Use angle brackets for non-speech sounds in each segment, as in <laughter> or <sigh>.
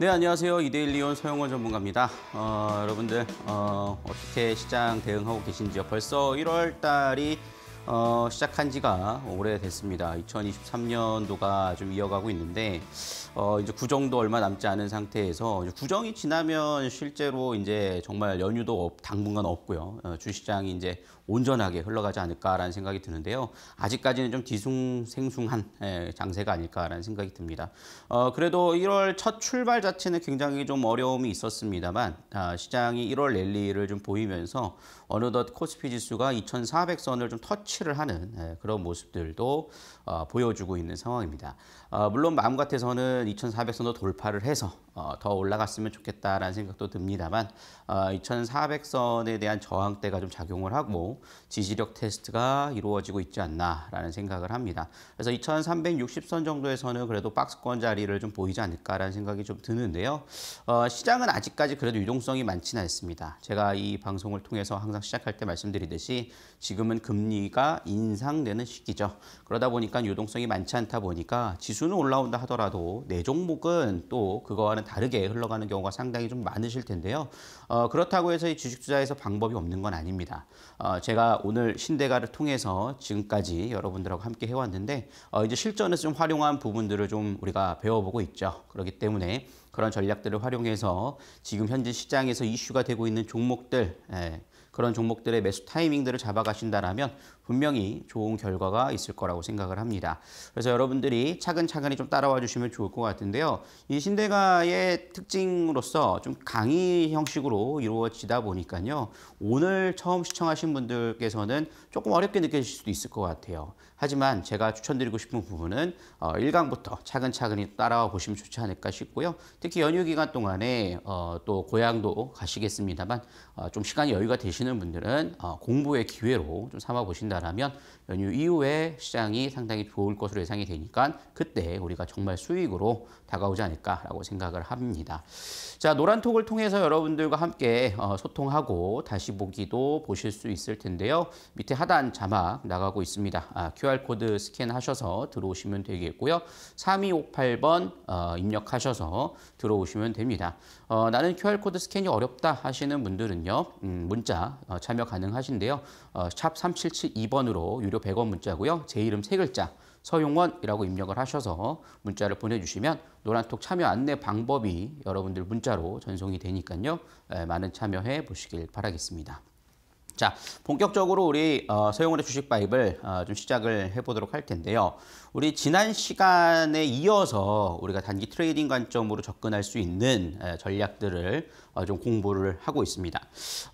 네, 안녕하세요. 이데일리온 서영원 전문가입니다. 어, 여러분들 어, 어 떻게 시장 대응하고 계신지요? 벌써 1월 달이 어, 시작한 지가 오래됐습니다. 2023년도가 좀 이어가고 있는데 어, 이제 구정도 얼마 남지 않은 상태에서 이제 구정이 지나면 실제로 이제 정말 연휴도 없, 당분간 없고요. 어, 주시장이 이제 온전하게 흘러가지 않을까라는 생각이 드는데요. 아직까지는 좀 뒤숭생숭한 예, 장세가 아닐까라는 생각이 듭니다. 어, 그래도 1월 첫 출발 자체는 굉장히 좀 어려움이 있었습니다만 아, 시장이 1월 랠리를 좀 보이면서 어느덧 코스피 지수가 2,400선을 좀 터치를 하는 예, 그런 모습들도 어, 보여주고 있는 상황입니다. 어, 물론 마음 같아서는 2,400선도 돌파를 해서 어, 더 올라갔으면 좋겠다라는 생각도 듭니다만 어, 2,400선에 대한 저항대가 좀 작용을 하고 지지력 테스트가 이루어지고 있지 않나라는 생각을 합니다. 그래서 2,360선 정도에서는 그래도 박스권 자리를 좀 보이지 않을까라는 생각이 좀 드는데요. 어, 시장은 아직까지 그래도 유동성이 많지는 않습니다. 제가 이 방송을 통해서 항상 시작할 때 말씀드리듯이 지금은 금리가 인상되는 시기죠. 그러다 보니까 유동성이 많지 않다 보니까 지수는 올라온다 하더라도 내 종목은 또 그거와는 다르게 흘러가는 경우가 상당히 좀 많으실 텐데요. 어, 그렇다고 해서 이 주식 투자에서 방법이 없는 건 아닙니다. 어, 제가 오늘 신대가를 통해서 지금까지 여러분들하고 함께 해왔는데 어, 이제 실전에서 좀 활용한 부분들을 좀 우리가 배워보고 있죠. 그렇기 때문에 그런 전략들을 활용해서 지금 현재 시장에서 이슈가 되고 있는 종목들 예, 그런 종목들의 매수 타이밍들을 잡아가신다라면 분명히 좋은 결과가 있을 거라고 생각을 합니다. 그래서 여러분들이 차근차근히 좀 따라와 주시면 좋을 것 같은데요. 이 신대가의 특징으로서 좀 강의 형식으로 이루어지다 보니까요. 오늘 처음 시청하신 분들께서는 조금 어렵게 느껴질 수도 있을 것 같아요. 하지만 제가 추천드리고 싶은 부분은 어, 1강부터 차근차근히 따라와 보시면 좋지 않을까 싶고요. 특히 연휴 기간 동안에 어, 또 고향도 가시겠습니다만 어, 좀 시간이 여유가 되시는 분들은 어, 공부의 기회로 좀 삼아 보신다. 된다라면 연휴 이후에 시장이 상당히 좋을 것으로 예상이 되니까 그때 우리가 정말 수익으로 다가오지 않을까라고 생각을 합니다. 자, 노란톡을 통해서 여러분들과 함께 어, 소통하고 다시 보기도 보실 수 있을 텐데요. 밑에 하단 자막 나가고 있습니다. 아, QR코드 스캔하셔서 들어오시면 되겠고요. 3258번 어, 입력하셔서 들어오시면 됩니다. 어, 나는 QR코드 스캔이 어렵다 하시는 분들은요. 음, 문자 어, 참여 가능하신데요. 어, 샵 3772번으로 유료 이거 100원 문자고요. 제 이름 세 글자 서용원이라고 입력을 하셔서 문자를 보내주시면 노란톡 참여 안내 방법이 여러분들 문자로 전송이 되니까요. 예, 많은 참여해 보시길 바라겠습니다. 자, 본격적으로 우리 어, 서용원의 주식 바이블 어, 좀 시작을 해보도록 할 텐데요. 우리 지난 시간에 이어서 우리가 단기 트레이딩 관점으로 접근할 수 있는 예, 전략들을 어, 좀 공부를 하고 있습니다.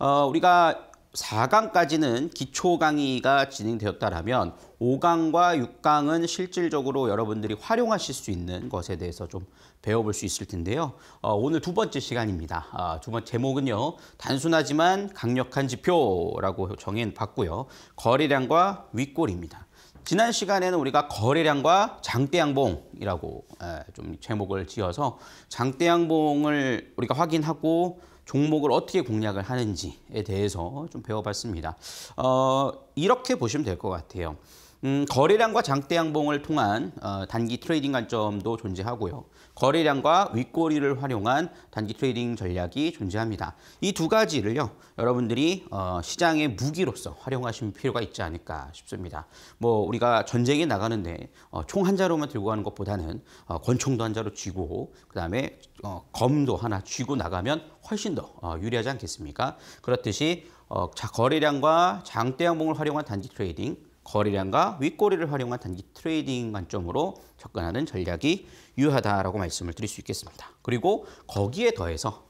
어, 우리가 4강까지는 기초 강의가 진행되었다라면 5강과 6강은 실질적으로 여러분들이 활용하실 수 있는 것에 대해서 좀 배워볼 수 있을 텐데요. 어, 오늘 두 번째 시간입니다. 아, 두 번째 제목은요. 단순하지만 강력한 지표라고 정해봤고요. 거래량과 윗골입니다. 지난 시간에는 우리가 거래량과 장대양봉이라고 좀 제목을 지어서 장대양봉을 우리가 확인하고 종목을 어떻게 공략을 하는지에 대해서 좀 배워봤습니다. 어, 이렇게 보시면 될 것 같아요. 음, 거래량과 장대양봉을 통한 어, 단기 트레이딩 관점도 존재하고요. 거래량과 윗꼬리를 활용한 단기 트레이딩 전략이 존재합니다. 이 두 가지를요, 여러분들이 어, 시장의 무기로서 활용하실 필요가 있지 않을까 싶습니다. 뭐 우리가 전쟁에 나가는데 어, 총한 자루만 들고 가는 것보다는 어, 권총도 한 자루 쥐고 그다음에 어, 검도 하나 쥐고 나가면 훨씬 더 어, 유리하지 않겠습니까? 그렇듯이 어, 거래량과 장대양봉을 활용한 단기 트레이딩 거래량과 윗꼬리를 활용한 단기 트레이딩 관점으로 접근하는 전략이 유효하다라고 말씀을 드릴 수 있겠습니다. 그리고 거기에 더해서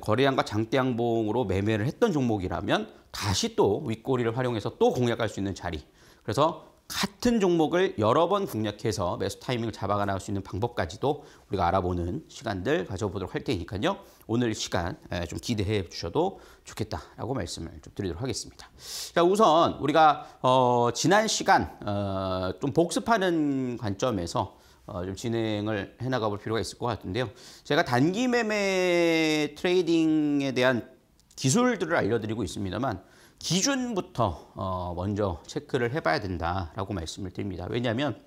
거래량과 장대양봉으로 매매를 했던 종목이라면 다시 또 윗꼬리를 활용해서 또 공략할 수 있는 자리. 그래서 같은 종목을 여러 번 공략해서 매수 타이밍을 잡아가 나올 수 있는 방법까지도 우리가 알아보는 시간들 가져보도록 할 테니까요. 오늘 시간 예, 좀 기대해 주셔도 좋겠다라고 말씀을 좀 드리도록 하겠습니다. 자, 우선 우리가 어, 지난 시간 어, 좀 복습하는 관점에서 어, 좀 진행을 해나가 볼 필요가 있을 것 같은데요. 제가 단기 매매 트레이딩에 대한 기술들을 알려드리고 있습니다만 기준부터 어 먼저 체크를 해봐야 된다라고 말씀을 드립니다. 왜냐하면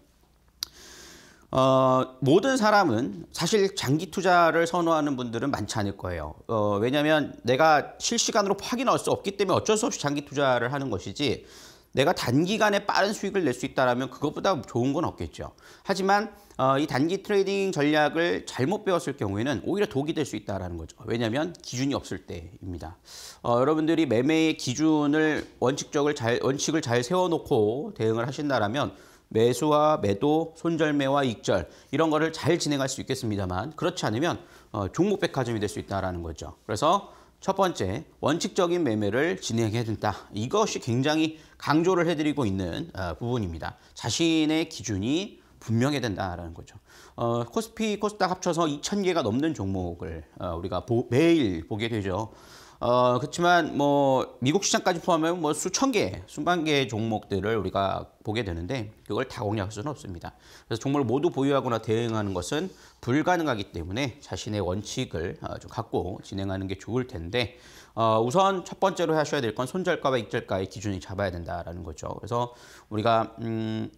어, 모든 사람은 사실 장기 투자를 선호하는 분들은 많지 않을 거예요. 어, 왜냐하면 내가 실시간으로 확인할 수 없기 때문에 어쩔 수 없이 장기 투자를 하는 것이지 내가 단기간에 빠른 수익을 낼 수 있다면 그것보다 좋은 건 없겠죠. 하지만 어, 이 단기 트레이딩 전략을 잘못 배웠을 경우에는 오히려 독이 될 수 있다는 거죠. 왜냐하면 기준이 없을 때입니다. 어, 여러분들이 매매의 기준을 원칙적을 잘, 원칙을 잘 세워놓고 대응을 하신다면 매수와 매도, 손절매와 익절 이런 거를 잘 진행할 수 있겠습니다만 그렇지 않으면 어, 종목백화점이 될 수 있다는 거죠. 그래서 첫 번째, 원칙적인 매매를 진행해야 된다. 이것이 굉장히 강조를 해드리고 있는 어, 부분입니다. 자신의 기준이 분명해야 된다라는 거죠. 어, 코스피, 코스닥 합쳐서 2,000개가 넘는 종목을 어, 우리가 보, 매일 보게 되죠. 어, 그렇지만 뭐 미국 시장까지 포함하면 뭐 수천 개, 수만 개의 종목들을 우리가 보게 되는데 그걸 다 공략할 수는 없습니다. 그래서 종목을 모두 보유하거나 대응하는 것은 불가능하기 때문에 자신의 원칙을 어, 좀 갖고 진행하는 게 좋을 텐데 어, 우선 첫 번째로 하셔야 될 건 손절가와 익절가의 기준이 잡아야 된다라는 거죠. 그래서 우리가 음,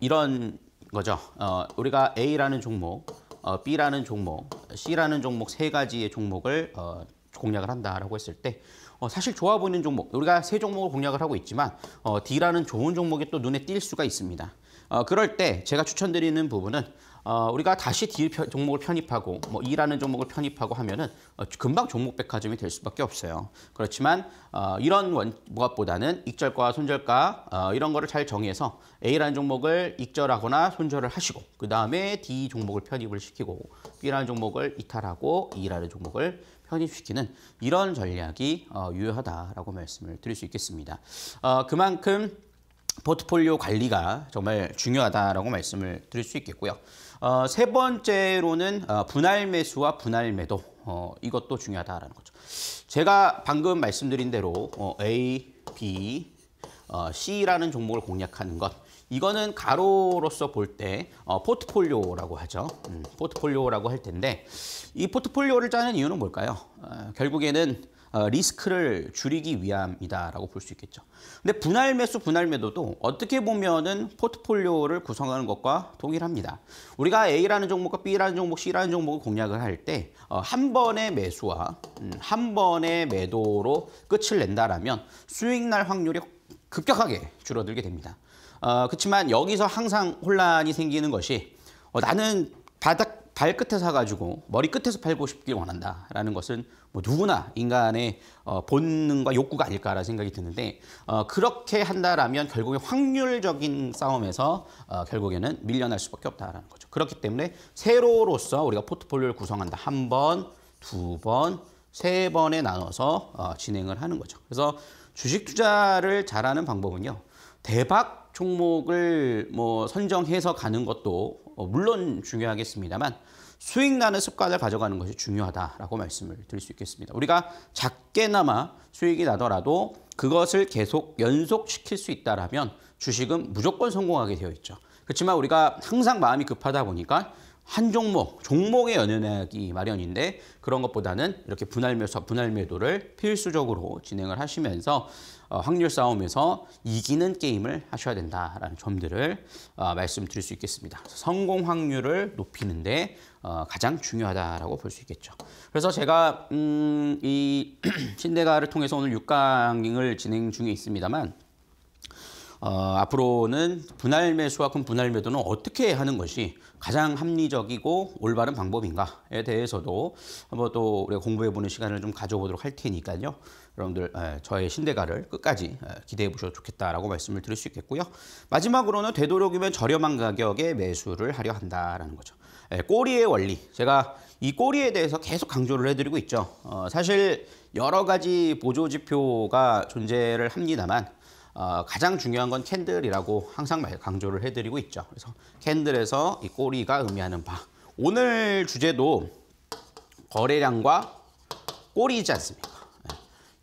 이런 거죠. 어, 우리가 A라는 종목, 어, B라는 종목, C라는 종목 세 가지의 종목을 어, 공략을 한다라고 했을 때 어, 사실 좋아 보이는 종목, 우리가 세 종목을 공략을 하고 있지만 어, D라는 좋은 종목이 또 눈에 띌 수가 있습니다. 어, 그럴 때 제가 추천드리는 부분은 어, 우리가 다시 D 종목을 편입하고 뭐 E라는 종목을 편입하고 하면은 어, 금방 종목 백화점이 될 수밖에 없어요. 그렇지만 어, 이런 원, 무엇보다는 익절과 손절과 어, 이런 거를 잘 정해서 A라는 종목을 익절하거나 손절을 하시고 그 다음에 D 종목을 편입을 시키고 B라는 종목을 이탈하고 E라는 종목을 편입시키는 이런 전략이 어, 유효하다라고 말씀을 드릴 수 있겠습니다. 어, 그만큼 포트폴리오 관리가 정말 중요하다라고 말씀을 드릴 수 있겠고요. 어, 세 번째로는 어, 분할 매수와 분할 매도 어, 이것도 중요하다라는 거죠. 제가 방금 말씀드린 대로 어, A, B, 어, C라는 종목을 공략하는 것 이거는 가로로서 볼때 어, 포트폴리오라고 하죠. 음, 포트폴리오라고 할 텐데 이 포트폴리오를 짜는 이유는 뭘까요? 어, 결국에는 어, 리스크를 줄이기 위함이다라고 볼 수 있겠죠. 근데 분할 매수 분할 매도도 어떻게 보면은 포트폴리오를 구성하는 것과 동일합니다. 우리가 A라는 종목과 B라는 종목, C라는 종목을 공략을 할 때한 어, 번의 매수와 음, 한 번의 매도로 끝을 낸다라면 수익 날 확률이 급격하게 줄어들게 됩니다. 어, 그렇지만 여기서 항상 혼란이 생기는 것이 어, 나는 바닥 발끝에 사가지고 머리끝에서 팔고 싶길 원한다라는 것은 뭐 누구나 인간의 어, 본능과 욕구가 아닐까라는 생각이 드는데 어, 그렇게 한다라면 결국에 확률적인 싸움에서 어, 결국에는 밀려날 수밖에 없다라는 거죠. 그렇기 때문에 세로로서 우리가 포트폴리오를 구성한다. 한 번, 두 번, 세 번에 나눠서 어, 진행을 하는 거죠. 그래서 주식 투자를 잘하는 방법은요. 대박 종목을 뭐 선정해서 가는 것도 어, 물론 중요하겠습니다만 수익 나는 습관을 가져가는 것이 중요하다라고 말씀을 드릴 수 있겠습니다. 우리가 작게나마 수익이 나더라도 그것을 계속 연속시킬 수 있다라면 주식은 무조건 성공하게 되어 있죠. 그렇지만 우리가 항상 마음이 급하다 보니까 한 종목, 종목에 연연하기 마련인데 그런 것보다는 이렇게 분할매수, 분할매도를 필수적으로 진행을 하시면서 어, 확률 싸움에서 이기는 게임을 하셔야 된다라는 점들을 어, 말씀드릴 수 있겠습니다. 성공 확률을 높이는데 어, 가장 중요하다라고 볼 수 있겠죠. 그래서 제가 음, 이 <clears throat> 신대가를 통해서 오늘 6강을 진행 중에 있습니다만 어, 앞으로는 분할 매수와 큰 분할 매도는 어떻게 하는 것이 가장 합리적이고 올바른 방법인가에 대해서도 한번 또 우리가 공부해보는 시간을 좀 가져보도록 할 테니까요. 여러분들 저의 신대가를 끝까지 기대해 보셔도 좋겠다라고 말씀을 드릴 수 있겠고요. 마지막으로는 되도록이면 저렴한 가격에 매수를 하려 한다라는 거죠. 꼬리의 원리. 제가 이 꼬리에 대해서 계속 강조를 해드리고 있죠. 어, 사실 여러 가지 보조 지표가 존재를 합니다만 어, 가장 중요한 건 캔들이라고 항상 강조를 해드리고 있죠. 그래서 캔들에서 이 꼬리가 의미하는 바. 오늘 주제도 거래량과 꼬리이지 않습니까?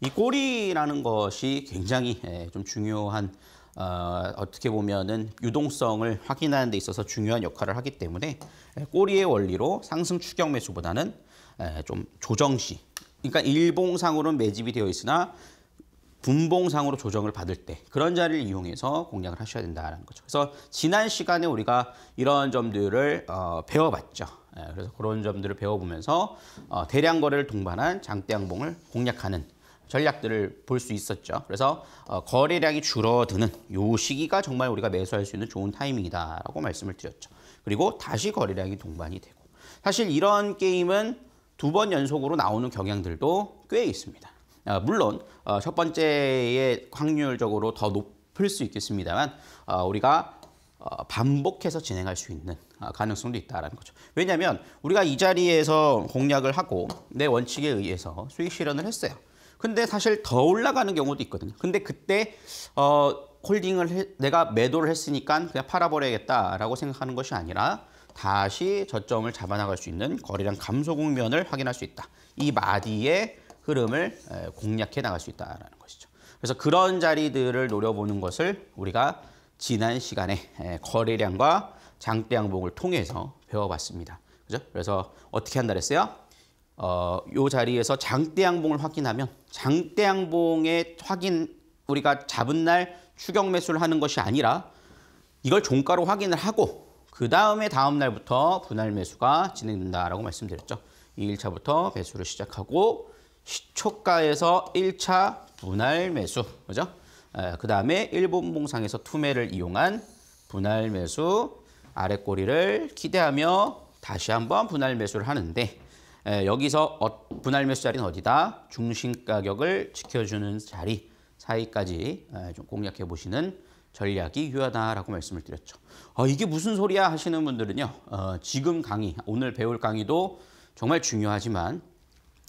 이 꼬리라는 것이 굉장히 예, 좀 중요한 어, 어떻게 보면은 유동성을 확인하는 데 있어서 중요한 역할을 하기 때문에 예, 꼬리의 원리로 상승 추격 매수보다는 예, 좀 조정 시 그러니까 일봉상으로는 매집이 되어 있으나 분봉상으로 조정을 받을 때 그런 자리를 이용해서 공략을 하셔야 된다는 거죠. 그래서 지난 시간에 우리가 이런 점들을 어, 배워봤죠. 예, 그래서 그런 점들을 배워보면서 어, 대량 거래를 동반한 장대양봉을 공략하는 전략들을 볼 수 있었죠. 그래서 어, 거래량이 줄어드는 요 시기가 정말 우리가 매수할 수 있는 좋은 타이밍이다라고 말씀을 드렸죠. 그리고 다시 거래량이 동반이 되고 사실 이런 게임은 두 번 연속으로 나오는 경향들도 꽤 있습니다. 아, 물론 어, 첫 번째에 확률적으로 더 높을 수 있겠습니다만 어, 우리가 반복해서 진행할 수 있는 가능성도 있다는 라 거죠. 왜냐하면 우리가 이 자리에서 공략을 하고 내 원칙에 의해서 수익 실현을 했어요. 근데 사실 더 올라가는 경우도 있거든요. 근데 그때 어 홀딩을 해, 내가 매도를 했으니까 그냥 팔아버려야겠다라고 생각하는 것이 아니라 다시 저점을 잡아나갈 수 있는 거래량 감소 국면을 확인할 수 있다. 이 마디의 흐름을 공략해 나갈 수 있다라는 것이죠. 그래서 그런 자리들을 노려보는 것을 우리가 지난 시간에 거래량과 장대 양봉을 통해서 배워봤습니다. 그죠? 그래서 어떻게 한다 그랬어요? 어, 요 자리에서 장대양봉을 확인하면 장대양봉의 확인 우리가 잡은 날 추격 매수를 하는 것이 아니라 이걸 종가로 확인을 하고 그 다음에 다음 날부터 분할 매수가 진행된다라고 말씀드렸죠. 이일차부터 매수를 시작하고 시초가에서 1차 분할 매수, 그죠? 그 다음에 일본 봉상에서 투매를 이용한 분할 매수, 아래 꼬리를 기대하며 다시 한번 분할 매수를 하는데 에, 예, 여기서 어, 분할 매수 자리는 어디다? 중심 가격을 지켜주는 자리 사이까지 에, 예, 좀 공략해 보시는 전략이 유효하다라고 말씀을 드렸죠. 어, 이게 무슨 소리야 하시는 분들은요. 어, 지금 강의, 오늘 배울 강의도 정말 중요하지만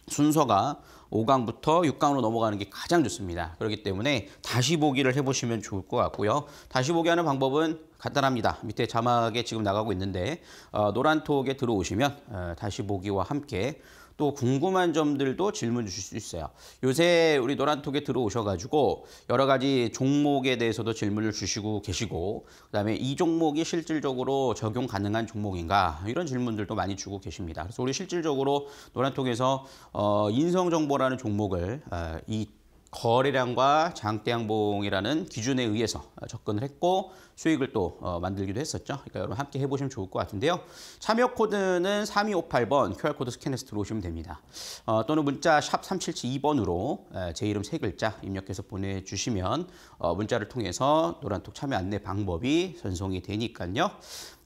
순서가 5강부터 6강으로 넘어가는 게 가장 좋습니다. 그렇기 때문에 다시 보기를 해보시면 좋을 것 같고요. 다시 보기 하는 방법은 간단합니다. 밑에 자막에 지금 나가고 있는데 어, 노란톡에 들어오시면 어, 다시 보기와 함께 또 궁금한 점들도 질문 주실 수 있어요. 요새 우리 노란톡에 들어오셔가지고 여러 가지 종목에 대해서도 질문을 주시고 계시고 그다음에 이 종목이 실질적으로 적용 가능한 종목인가 이런 질문들도 많이 주고 계십니다. 그래서 우리 실질적으로 노란톡에서 어, 인성정보라는 종목을 어, 이 거래량과 장대양봉이라는 기준에 의해서 어, 접근을 했고 수익을 또 어, 만들기도 했었죠. 그러니까 여러분 함께 해보시면 좋을 것 같은데요. 참여 코드는 3258번 QR코드 스캔해서 들어오시면 됩니다. 어, 또는 문자 샵 3772번으로 제 이름 세 글자 입력해서 보내주시면 어, 문자를 통해서 노란톡 참여 안내 방법이 전송이 되니까요.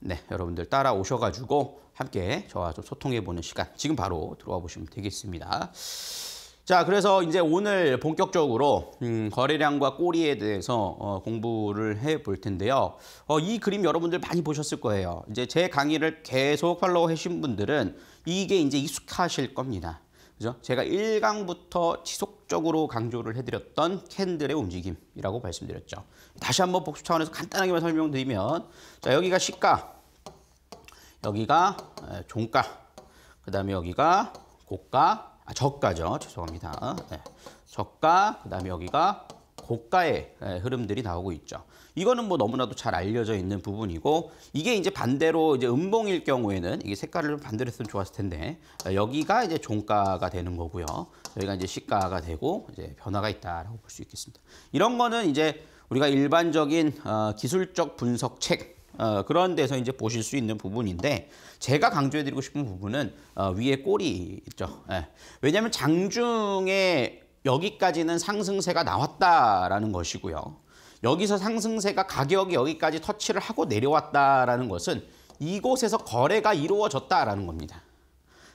네, 여러분들 따라오셔가지고 함께 저와 좀 소통해보는 시간 지금 바로 들어와 보시면 되겠습니다. 자, 그래서 이제 오늘 본격적으로 음, 거래량과 꼬리에 대해서 어, 공부를 해 볼 텐데요. 어, 이 그림 여러분들 많이 보셨을 거예요. 이제 제 강의를 계속 팔로우 하신 분들은 이게 이제 익숙하실 겁니다. 그죠? 제가 1강부터 지속적으로 강조를 해드렸던 캔들의 움직임이라고 말씀드렸죠. 다시 한번 복습 차원에서 간단하게만 설명드리면 자 여기가 시가, 여기가 종가, 그 다음에 여기가 고가, 아, 저가죠. 죄송합니다. 네. 저가, 그다음에 여기가 고가의 네, 흐름들이 나오고 있죠. 이거는 뭐 너무나도 잘 알려져 있는 부분이고 이게 이제 반대로 이제 음봉일 경우에는 이게 색깔을 반대로 했으면 좋았을 텐데 네, 여기가 이제 종가가 되는 거고요. 여기가 이제 시가가 되고 이제 변화가 있다라고 볼 수 있겠습니다. 이런 거는 이제 우리가 일반적인 어, 기술적 분석 책 어, 그런 데서 이제 보실 수 있는 부분인데 제가 강조해드리고 싶은 부분은 어, 위에 꼬리 있죠. 예. 왜냐하면 장중에 여기까지는 상승세가 나왔다라는 것이고요. 여기서 상승세가 가격이 여기까지 터치를 하고 내려왔다라는 것은 이곳에서 거래가 이루어졌다라는 겁니다.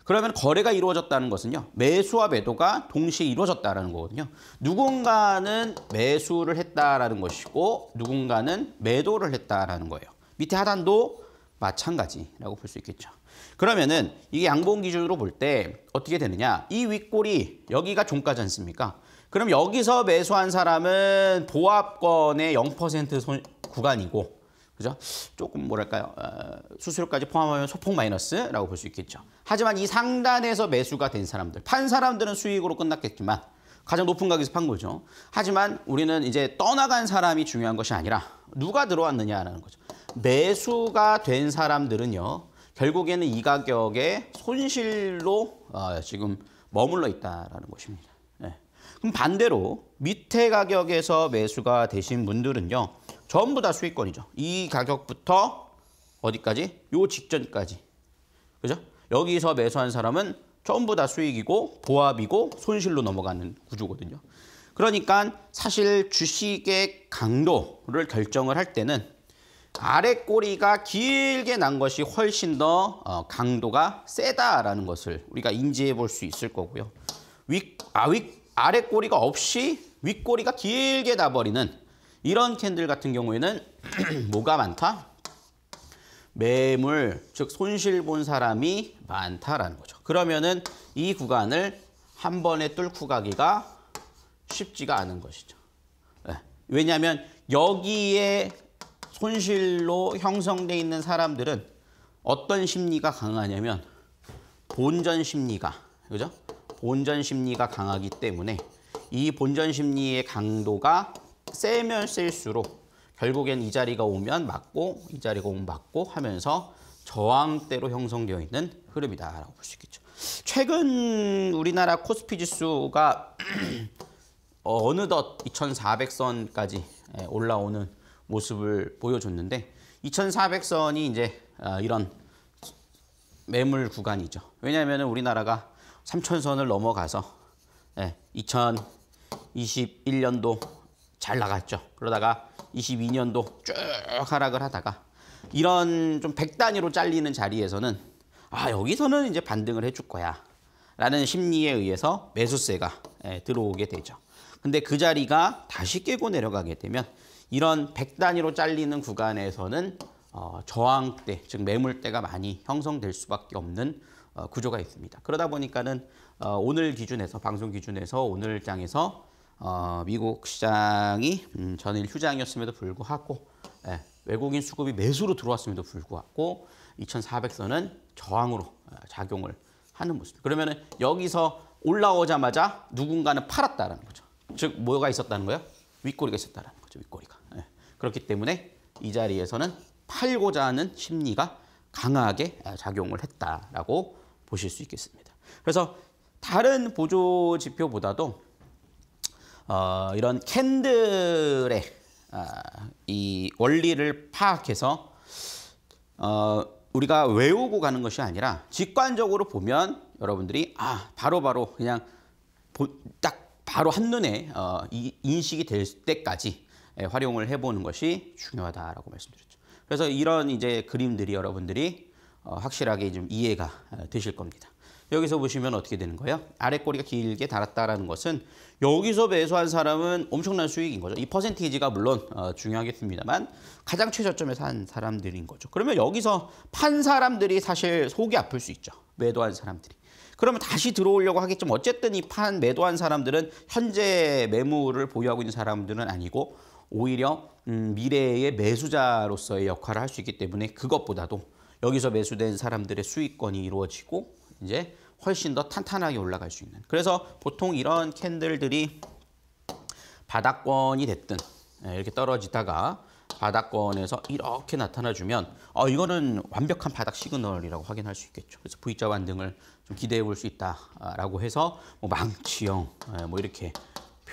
그러면 거래가 이루어졌다는 것은요. 매수와 매도가 동시에 이루어졌다라는 거거든요. 누군가는 매수를 했다라는 것이고 누군가는 매도를 했다라는 거예요. 밑에 하단도 마찬가지라고 볼 수 있겠죠. 그러면은 이게 양봉 기준으로 볼 때 어떻게 되느냐. 이 윗골이 여기가 종가지 않습니까? 그럼 여기서 매수한 사람은 보합권의 0% 손, 구간이고 그죠? 조금 뭐랄까요? 어, 수수료까지 포함하면 소폭 마이너스라고 볼 수 있겠죠. 하지만 이 상단에서 매수가 된 사람들, 판 사람들은 수익으로 끝났겠지만 가장 높은 가격에서 판 거죠. 하지만 우리는 이제 떠나간 사람이 중요한 것이 아니라 누가 들어왔느냐라는 거죠. 매수가 된 사람들은요. 결국에는 이 가격에 손실로 어, 지금 머물러 있다라는 것입니다. 예. 그럼 반대로 밑에 가격에서 매수가 되신 분들은요. 전부 다 수익권이죠. 이 가격부터 어디까지? 요 직전까지. 그죠? 여기서 매수한 사람은 전부 다 수익이고 보합이고 손실로 넘어가는 구조거든요. 그러니까 사실 주식의 강도를 결정을 할 때는 아래 꼬리가 길게 난 것이 훨씬 더 어, 강도가 세다라는 것을 우리가 인지해 볼 수 있을 거고요. 위, 아, 윗, 아래 꼬리가 없이 윗꼬리가 길게 나버리는 이런 캔들 같은 경우에는 <clears throat> 뭐가 많다? 매물, 즉 손실 본 사람이 많다라는 거죠. 그러면은 이 구간을 한 번에 뚫고 가기가 쉽지가 않은 것이죠. 예. 왜냐하면 여기에 손실로 형성돼 있는 사람들은 어떤 심리가 강하냐면 본전 심리가 그죠? 본전 심리가 강하기 때문에 이 본전 심리의 강도가 세면 셀수록 결국엔 이 자리가 오면 맞고 이 자리가 오면 맞고 하면서 저항대로 형성되어 있는 흐름이다라고 볼 수 있겠죠. 최근 우리나라 코스피 지수가 <clears throat> 어느덧 2,400선까지 예, 올라오는 모습을 보여줬는데 2400선이 이제 아, 이런 매물 구간이죠. 왜냐하면 우리나라가 3000선을 넘어가서 2021년도 예, 잘 나갔죠. 그러다가 22년도 쭉 하락을 하다가 이런 좀 100단위로 잘리는 자리에서는 아 여기서는 이제 반등을 해줄 거야 라는 심리에 의해서 매수세가 예, 들어오게 되죠. 근데 그 자리가 다시 깨고 내려가게 되면 이런 100단위로 잘리는 구간에서는 어, 저항대, 즉 매물대가 많이 형성될 수밖에 없는 어, 구조가 있습니다. 그러다 보니까는 어, 오늘 기준에서 방송 기준에서 오늘 장에서 어, 미국 시장이 음, 전일 휴장이었음에도 불구하고 예, 외국인 수급이 매수로 들어왔음에도 불구하고 2,400선은 저항으로 어, 작용을 하는 모습. 그러면은 여기서 올라오자마자 누군가는 팔았다라는 거죠. 즉 뭐가 있었다는 거예요? 윗꼬리가 있었다는 거죠. 윗꼬리가. 그렇기 때문에 이 자리에서는 팔고자 하는 심리가 강하게 작용을 했다라고 보실 수 있겠습니다. 그래서 다른 보조 지표보다도 어, 이런 캔들의 어, 이 원리를 파악해서 어, 우리가 외우고 가는 것이 아니라 직관적으로 보면 여러분들이 아 바로바로 그냥 보, 딱 바로 한눈에 어, 인식이 될 때까지 예, 활용을 해보는 것이 중요하다라고 말씀드렸죠. 그래서 이런 이제 그림들이 여러분들이 어, 확실하게 좀 이해가 어, 되실 겁니다. 여기서 보시면 어떻게 되는 거예요? 아래 꼬리가 길게 달았다라는 것은 여기서 매수한 사람은 엄청난 수익인 거죠. 이 퍼센티지가 물론 어, 중요하겠습니다만 가장 최저점에 산 사람들인 거죠. 그러면 여기서 판 사람들이 사실 속이 아플 수 있죠. 매도한 사람들이. 그러면 다시 들어오려고 하겠지만 어쨌든 이 판 매도한 사람들은 현재 매물을 보유하고 있는 사람들은 아니고 오히려 음, 미래의 매수자로서의 역할을 할 수 있기 때문에 그것보다도 여기서 매수된 사람들의 수익권이 이루어지고 이제 훨씬 더 탄탄하게 올라갈 수 있는. 그래서 보통 이런 캔들들이 바닥권이 됐든 예, 이렇게 떨어지다가 바닥권에서 이렇게 나타나주면 어, 이거는 완벽한 바닥 시그널이라고 확인할 수 있겠죠. 그래서 V자 반등을 좀 기대해 볼 수 있다라고 해서 뭐 망치형 예, 뭐 이렇게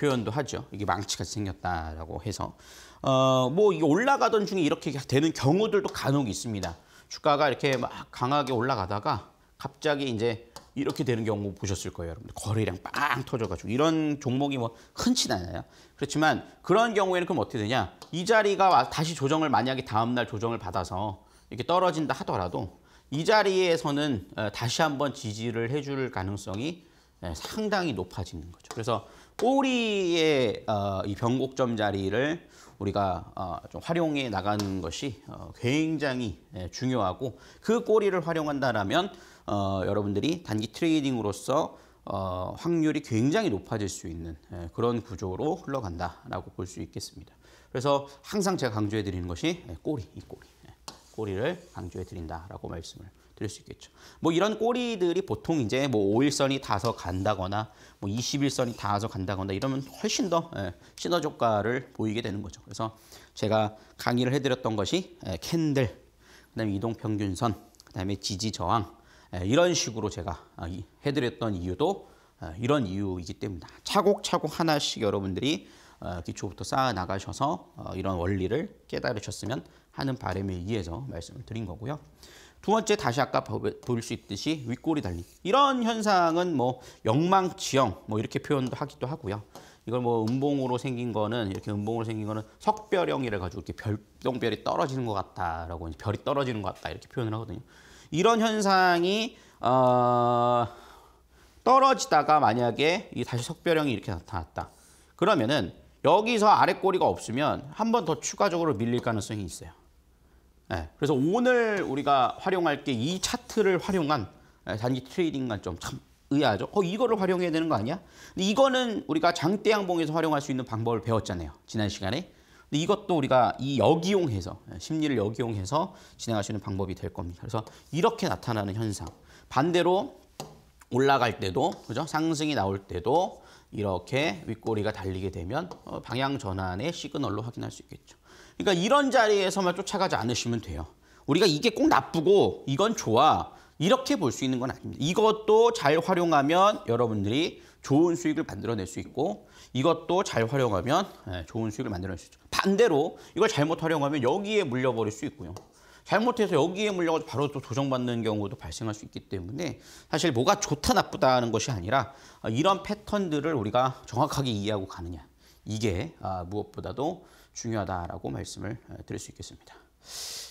표현도 하죠. 이게 망치같이 생겼다라고 해서 어, 뭐 올라가던 중에 이렇게 되는 경우들도 간혹 있습니다. 주가가 이렇게 막 강하게 올라가다가 갑자기 이제 이렇게 되는 경우 보셨을 거예요, 여러분 거래량 빵 터져가지고 이런 종목이 뭐 흔치 않아요. 그렇지만 그런 경우에는 그럼 어떻게 되냐? 이 자리가 다시 조정을 만약에 다음 날 조정을 받아서 이렇게 떨어진다 하더라도 이 자리에서는 어, 다시 한번 지지를 해줄 가능성이 예, 상당히 높아지는 거죠. 그래서 꼬리의 어, 이 변곡점 자리를 우리가 어, 좀 활용해 나가는 것이 어, 굉장히 예, 중요하고 그 꼬리를 활용한다라면 어, 여러분들이 단기 트레이딩으로서 어, 확률이 굉장히 높아질 수 있는 예, 그런 구조로 흘러간다라고 볼 수 있겠습니다. 그래서 항상 제가 강조해 드리는 것이 예, 꼬리, 이 꼬리, 예, 꼬리를 강조해 드린다라고 말씀을 될수 있겠죠. 뭐 이런 꼬리들이 보통 이제 뭐 5일선이 닿아서 간다거나 뭐 21선이 닿아서 간다거나 이러면 훨씬 더 시너지 예, 효과를 보이게 되는 거죠. 그래서 제가 강의를 해드렸던 것이 예, 캔들, 그다음에 이동평균선, 그다음에 지지저항 예, 이런 식으로 제가 아, 해드렸던 이유도 아, 이런 이유이기 때문이다. 차곡차곡 하나씩 여러분들이 어, 기초부터 쌓아 나가셔서 어, 이런 원리를 깨달으셨으면 하는 바람에 의해서 말씀을 드린 거고요. 두 번째 다시 아까 볼 수 있듯이 윗골이 달리 이런 현상은 뭐 역망지형 뭐 이렇게 표현도 하기도 하고요. 이걸 뭐 음봉으로 생긴 거는 이렇게 음봉으로 생긴 거는 석별형이라 가지고 이렇게 별똥별이 떨어지는 것 같다라고 별이 떨어지는 것 같다 이렇게 표현을 하거든요. 이런 현상이 어... 떨어지다가 만약에 이 다시 석별형이 이렇게 나타났다. 그러면은 여기서 아래 꼬리가 없으면 한 번 더 추가적으로 밀릴 가능성이 있어요. 네, 그래서 오늘 우리가 활용할 게 이 차트를 활용한 예, 단기 트레이딩 관점 참 의아하죠. 어, 이거를 활용해야 되는 거 아니야? 근데 이거는 우리가 장대 양봉에서 활용할 수 있는 방법을 배웠잖아요. 지난 시간에. 근데 이것도 우리가 이 역이용해서 예, 심리를 역이용해서 진행할 수 있는 방법이 될 겁니다. 그래서 이렇게 나타나는 현상. 반대로 올라갈 때도 그죠? 상승이 나올 때도 이렇게 윗꼬리가 달리게 되면 어, 방향 전환의 시그널로 확인할 수 있겠죠. 그러니까 이런 자리에서만 쫓아가지 않으시면 돼요. 우리가 이게 꼭 나쁘고 이건 좋아 이렇게 볼 수 있는 건 아닙니다. 이것도 잘 활용하면 여러분들이 좋은 수익을 만들어낼 수 있고 이것도 잘 활용하면 예, 좋은 수익을 만들어낼 수 있죠. 반대로 이걸 잘못 활용하면 여기에 물려버릴 수 있고요. 잘못해서 여기에 물려가지고 바로 또 조정받는 경우도 발생할 수 있기 때문에 사실 뭐가 좋다 나쁘다는 것이 아니라 아, 이런 패턴들을 우리가 정확하게 이해하고 가느냐 이게 아, 무엇보다도 중요하다라고 말씀을 어, 드릴 수 있겠습니다.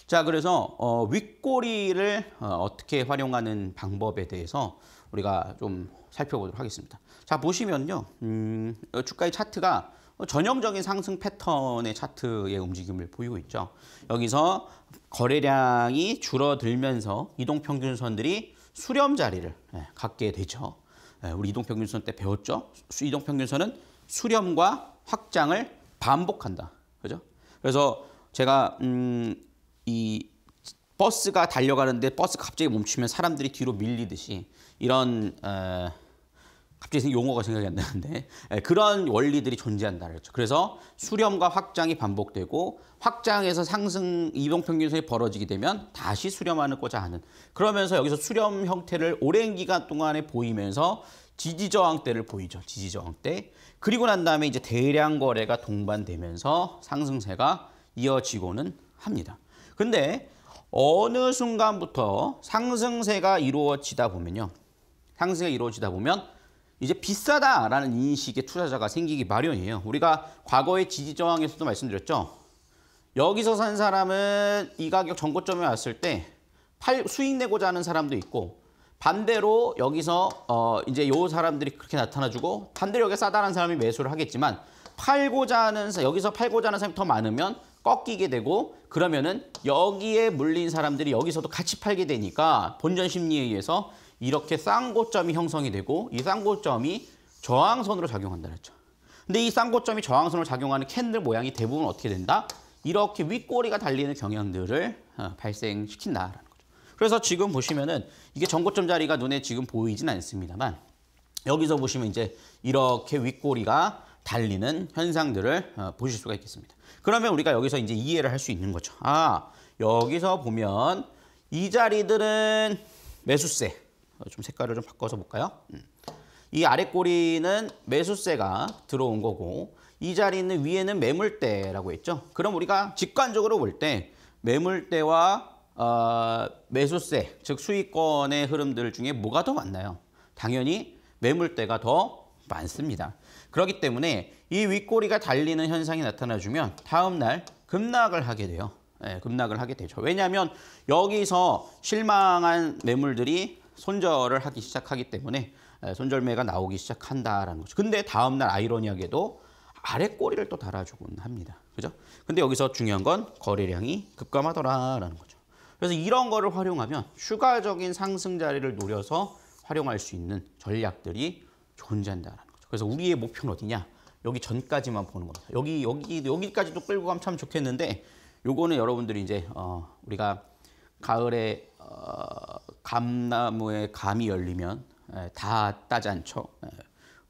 자, 그래서 어, 윗꼬리를 어, 떻게 활용하는 방법에 대해서 우리가 좀 살펴보도록 하겠습니다. 자, 보시면요. 음, 어, 주가의 차트가 전형적인 상승 패턴의 차트의 움직임을 보이고 있죠. 여기서 거래량이 줄어들면서 이동평균선들이 수렴 자리를 예, 갖게 되죠. 예, 우리 이동평균선 때 배웠죠. 이동평균선은 수렴과 확장을 반복한다. 그래서 제가 음, 이 버스가 달려가는데 버스 갑자기 멈추면 사람들이 뒤로 밀리듯이 이런 어, 갑자기 용어가 생각이 안 나는데 에, 그런 원리들이 존재한다 그랬죠. 그래서 수렴과 확장이 반복되고 확장에서 상승 이동평균선이 벌어지게 되면 다시 수렴하는 거자 하는 그러면서 여기서 수렴 형태를 오랜 기간 동안에 보이면서 지지 저항 대를 보이죠. 지지 저항 대. 그리고 난 다음에 이제 대량 거래가 동반되면서 상승세가 이어지고는 합니다. 근데 어느 순간부터 상승세가 이루어지다 보면요. 상승세가 이루어지다 보면 이제 비싸다라는 인식의 투자자가 생기기 마련이에요. 우리가 과거의 지지 저항에서도 말씀드렸죠. 여기서 산 사람은 이 가격 전고점에 왔을 때 수익 내고자 하는 사람도 있고 반대로 여기서 어 이제 요 사람들이 그렇게 나타나주고 반대로 여기 싸다는 사람이 매수를 하겠지만 팔고자 하는 여기서 팔고자 하는 사람이 더 많으면 꺾이게 되고 그러면은 여기에 물린 사람들이 여기서도 같이 팔게 되니까 본전 심리에 의해서 이렇게 쌍고점이 형성이 되고 이 쌍고점이 저항선으로 작용한다는 거죠. 근데 이 쌍고점이 저항선으로 작용하는 캔들 모양이 대부분 어떻게 된다? 이렇게 윗꼬리가 달리는 경향들을 어, 발생시킨다. 그래서 지금 보시면은 이게 전고점 자리가 눈에 지금 보이진 않습니다만 여기서 보시면 이제 이렇게 윗꼬리가 달리는 현상들을 어, 보실 수가 있겠습니다. 그러면 우리가 여기서 이제 이해를 할 수 있는 거죠. 아, 여기서 보면 이 자리들은 매수세. 어, 좀 색깔을 좀 바꿔서 볼까요? 음. 이 아래 꼬리는 매수세가 들어온 거고 이 자리 있는 위에는 매물대라고 했죠. 그럼 우리가 직관적으로 볼 때 매물대와 어, 매수세, 즉 수익권의 흐름들 중에 뭐가 더 많나요? 당연히 매물대가 더 많습니다. 그렇기 때문에 이 윗꼬리가 달리는 현상이 나타나주면 다음날 급락을 하게 돼요. 네, 급락을 하게 되죠. 왜냐하면 여기서 실망한 매물들이 손절을 하기 시작하기 때문에 예, 손절매가 나오기 시작한다라는 거죠. 근데 다음날 아이러니하게도 아래 꼬리를 또 달아주곤 합니다. 그죠? 근데 여기서 중요한 건 거래량이 급감하더라라는 거죠. 그래서 이런 거를 활용하면 추가적인 상승 자리를 노려서 활용할 수 있는 전략들이 존재한다는 거죠. 그래서 우리의 목표는 어디냐? 여기 전까지만 보는 겁니다. 여기 여기 여기까지도 끌고 가면 참 좋겠는데 요거는 여러분들이 이제 어, 우리가 가을에 어, 감나무에 감이 열리면 에, 예, 다 따지 않죠. 에, 예,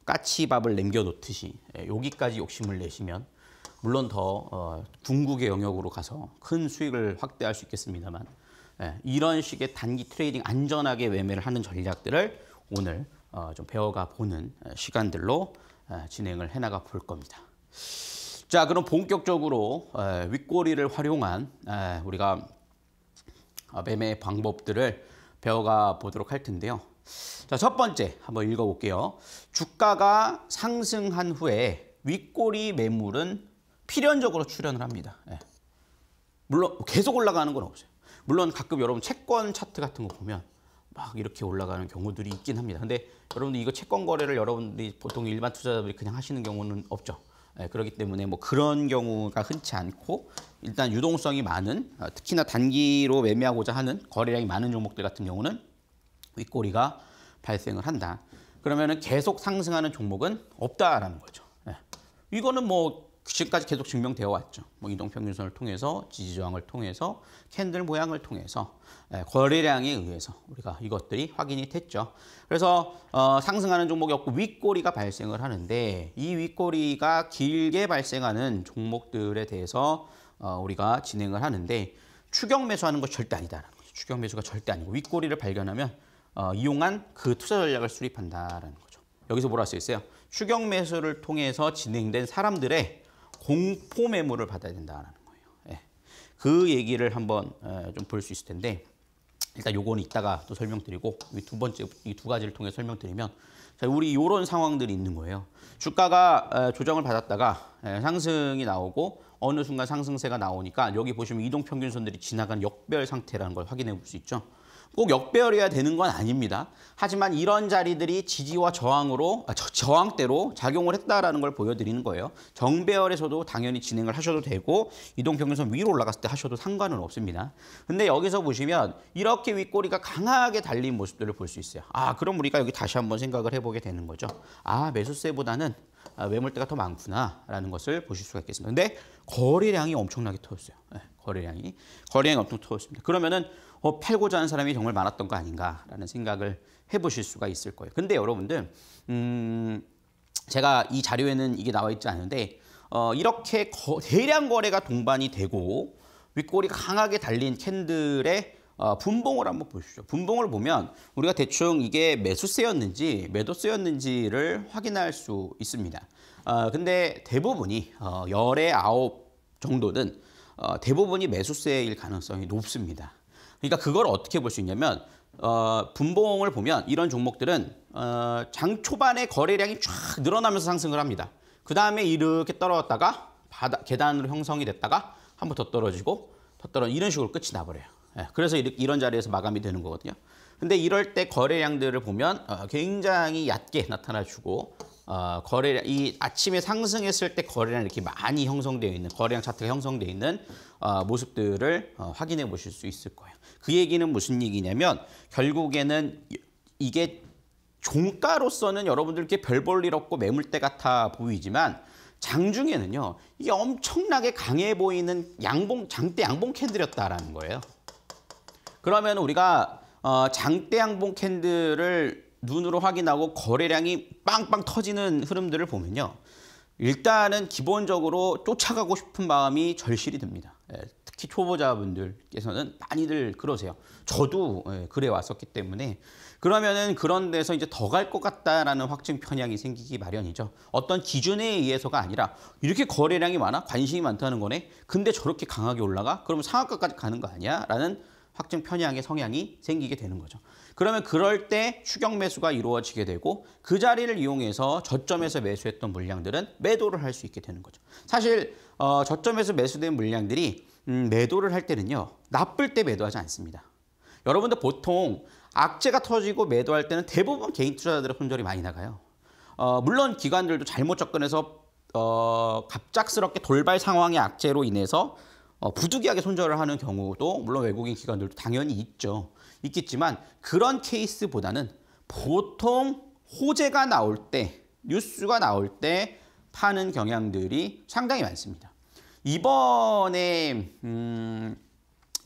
까치밥을 남겨놓듯이 에, 예, 여기까지 욕심을 내시면 물론 더 어, 궁극의 영역으로 가서 큰 수익을 확대할 수 있겠습니다만 예, 이런 식의 단기 트레이딩 안전하게 매매를 하는 전략들을 오늘 어, 좀 배워가 보는 어, 시간들로 어, 진행을 해나가 볼 겁니다. 자, 그럼 본격적으로 윗꼬리를 활용한 우리가 매매 방법들을 배워가 보도록 할 텐데요. 자, 첫 번째 한번 읽어볼게요. 주가가 상승한 후에 윗꼬리 매물은 필연적으로 출현을 합니다. 예. 물론 계속 올라가는 건 없어요. 물론 가끔 여러분 채권 차트 같은 거 보면 막 이렇게 올라가는 경우들이 있긴 합니다. 근데 여러분들 이거 채권 거래를 여러분들이 보통 일반 투자자들이 그냥 하시는 경우는 없죠. 예, 그렇기 때문에 뭐 그런 경우가 흔치 않고 일단 유동성이 많은 어, 특히나 단기로 매매하고자 하는 거래량이 많은 종목들 같은 경우는 윗꼬리가 발생을 한다. 그러면은 계속 상승하는 종목은 없다라는 거죠. 예. 이거는 뭐 지금까지 계속 증명되어 왔죠. 뭐 이동평균선을 통해서 지지저항을 통해서 캔들 모양을 통해서 예, 거래량에 의해서 우리가 이것들이 확인이 됐죠. 그래서 어, 상승하는 종목이 없고 윗꼬리가 발생을 하는데 이 윗꼬리가 길게 발생하는 종목들에 대해서 어, 우리가 진행을 하는데 추격 매수하는 것 절대 아니다라는 거죠. 추격 매수가 절대 아니고 윗꼬리를 발견하면 어, 이용한 그 투자 전략을 수립한다라는 거죠. 여기서 뭐라 할수 있어요? 추격 매수를 통해서 진행된 사람들의 공포 매물을 받아야 된다는 거예요. 예. 그 얘기를 한번 어, 좀볼 수 있을 텐데 일단 요건는 이따가 또 설명드리고 이두 번째 이 두 가지를 통해 설명드리면 자, 우리 이런 상황들이 있는 거예요. 주가가 어, 조정을 받았다가 예, 상승이 나오고 어느 순간 상승세가 나오니까 여기 보시면 이동평균선들이 지나간 역별 상태라는 걸 확인해 볼 수 있죠. 꼭역배열해야 되는 건 아닙니다. 하지만 이런 자리들이 지지와 저항으로 아, 저, 항대로 작용을 했다라는 걸 보여드리는 거예요. 정배열에서도 당연히 진행을 하셔도 되고 이동 경균선 위로 올라갔을 때 하셔도 상관은 없습니다. 근데 여기서 보시면 이렇게 윗꼬리가 강하게 달린 모습들을 볼 수 있어요. 아 그럼 우리가 여기 다시 한번 생각을 해보게 되는 거죠. 아 매수세보다는 아, 매물대가 더 많구나라는 것을 보실 수가 있겠습니다. 근데 거래량이 엄청나게 터졌어요. 예, 거래량이 거래량이 엄청 터졌습니다. 그러면은 어, 팔고자 하는 사람이 정말 많았던 거 아닌가라는 생각을 해보실 수가 있을 거예요. 근데 여러분들 음, 제가 이 자료에는 이게 나와 있지 않은데 어, 이렇게 거, 대량 거래가 동반이 되고 윗리가 강하게 달린 캔들의 어, 분봉을 한번 보시죠 분봉을 보면 우리가 대충 이게 매수세였는지 매도세였는지를 확인할 수 있습니다. 어, 근데 대부분이 어, 열의 아홉 정도는 어, 대부분이 매수세일 가능성이 높습니다. 그러니까 그걸 어떻게 볼 수 있냐면 어, 분봉을 보면 이런 종목들은 어, 장 초반에 거래량이 쫙 늘어나면서 상승을 합니다. 그 다음에 이렇게 떨어졌다가 바다, 계단으로 형성이 됐다가 한 번 더 떨어지고 더 떨어지고 이런 식으로 끝이 나버려요. 예, 그래서 이런 자리에서 마감이 되는 거거든요. 근데 이럴 때 거래량들을 보면 어, 굉장히 얕게 나타나주고 어, 거래이 아침에 상승했을 때 거래량 이렇게 많이 형성되어 있는 거래량 차트가 형성되어 있는 어, 모습들을 확인해 보실 수 있을 거예요. 그 얘기는 무슨 얘기냐면 결국에는 이게 종가로서는 여러분들께 별 볼 일 없고 매물대 같아 보이지만 장중에는요 이게 엄청나게 강해 보이는 양봉 장대 양봉 캔들이었다라는 거예요. 그러면 우리가 어, 장대 양봉 캔들을 눈으로 확인하고 거래량이 빵빵 터지는 흐름들을 보면요. 일단은 기본적으로 쫓아가고 싶은 마음이 절실히 듭니다. 예, 특히 초보자분들께서는 많이들 그러세요. 저도 예, 그래 왔었기 때문에 그러면은 그런 데서 이제 더 갈 것 같다라는 확증 편향이 생기기 마련이죠. 어떤 기준에 의해서가 아니라 이렇게 거래량이 많아 관심이 많다는 거네. 근데 저렇게 강하게 올라가? 그러면 상하가까지 가는 거 아니야? 라는 확증 편향의 성향이 생기게 되는 거죠. 그러면 그럴 때 추격 매수가 이루어지게 되고 그 자리를 이용해서 저점에서 매수했던 물량들은 매도를 할 수 있게 되는 거죠. 사실 어, 저점에서 매수된 물량들이 음, 매도를 할 때는요. 나쁠 때 매도하지 않습니다. 여러분들 보통 악재가 터지고 매도할 때는 대부분 개인 투자자들의 손절이 많이 나가요. 어, 물론 기관들도 잘못 접근해서 어, 갑작스럽게 돌발 상황의 악재로 인해서 어, 부득이하게 손절을 하는 경우도 물론 외국인 기관들도 당연히 있죠. 있겠지만 그런 케이스보다는 보통 호재가 나올 때 뉴스가 나올 때 파는 경향들이 상당히 많습니다. 이번에 음,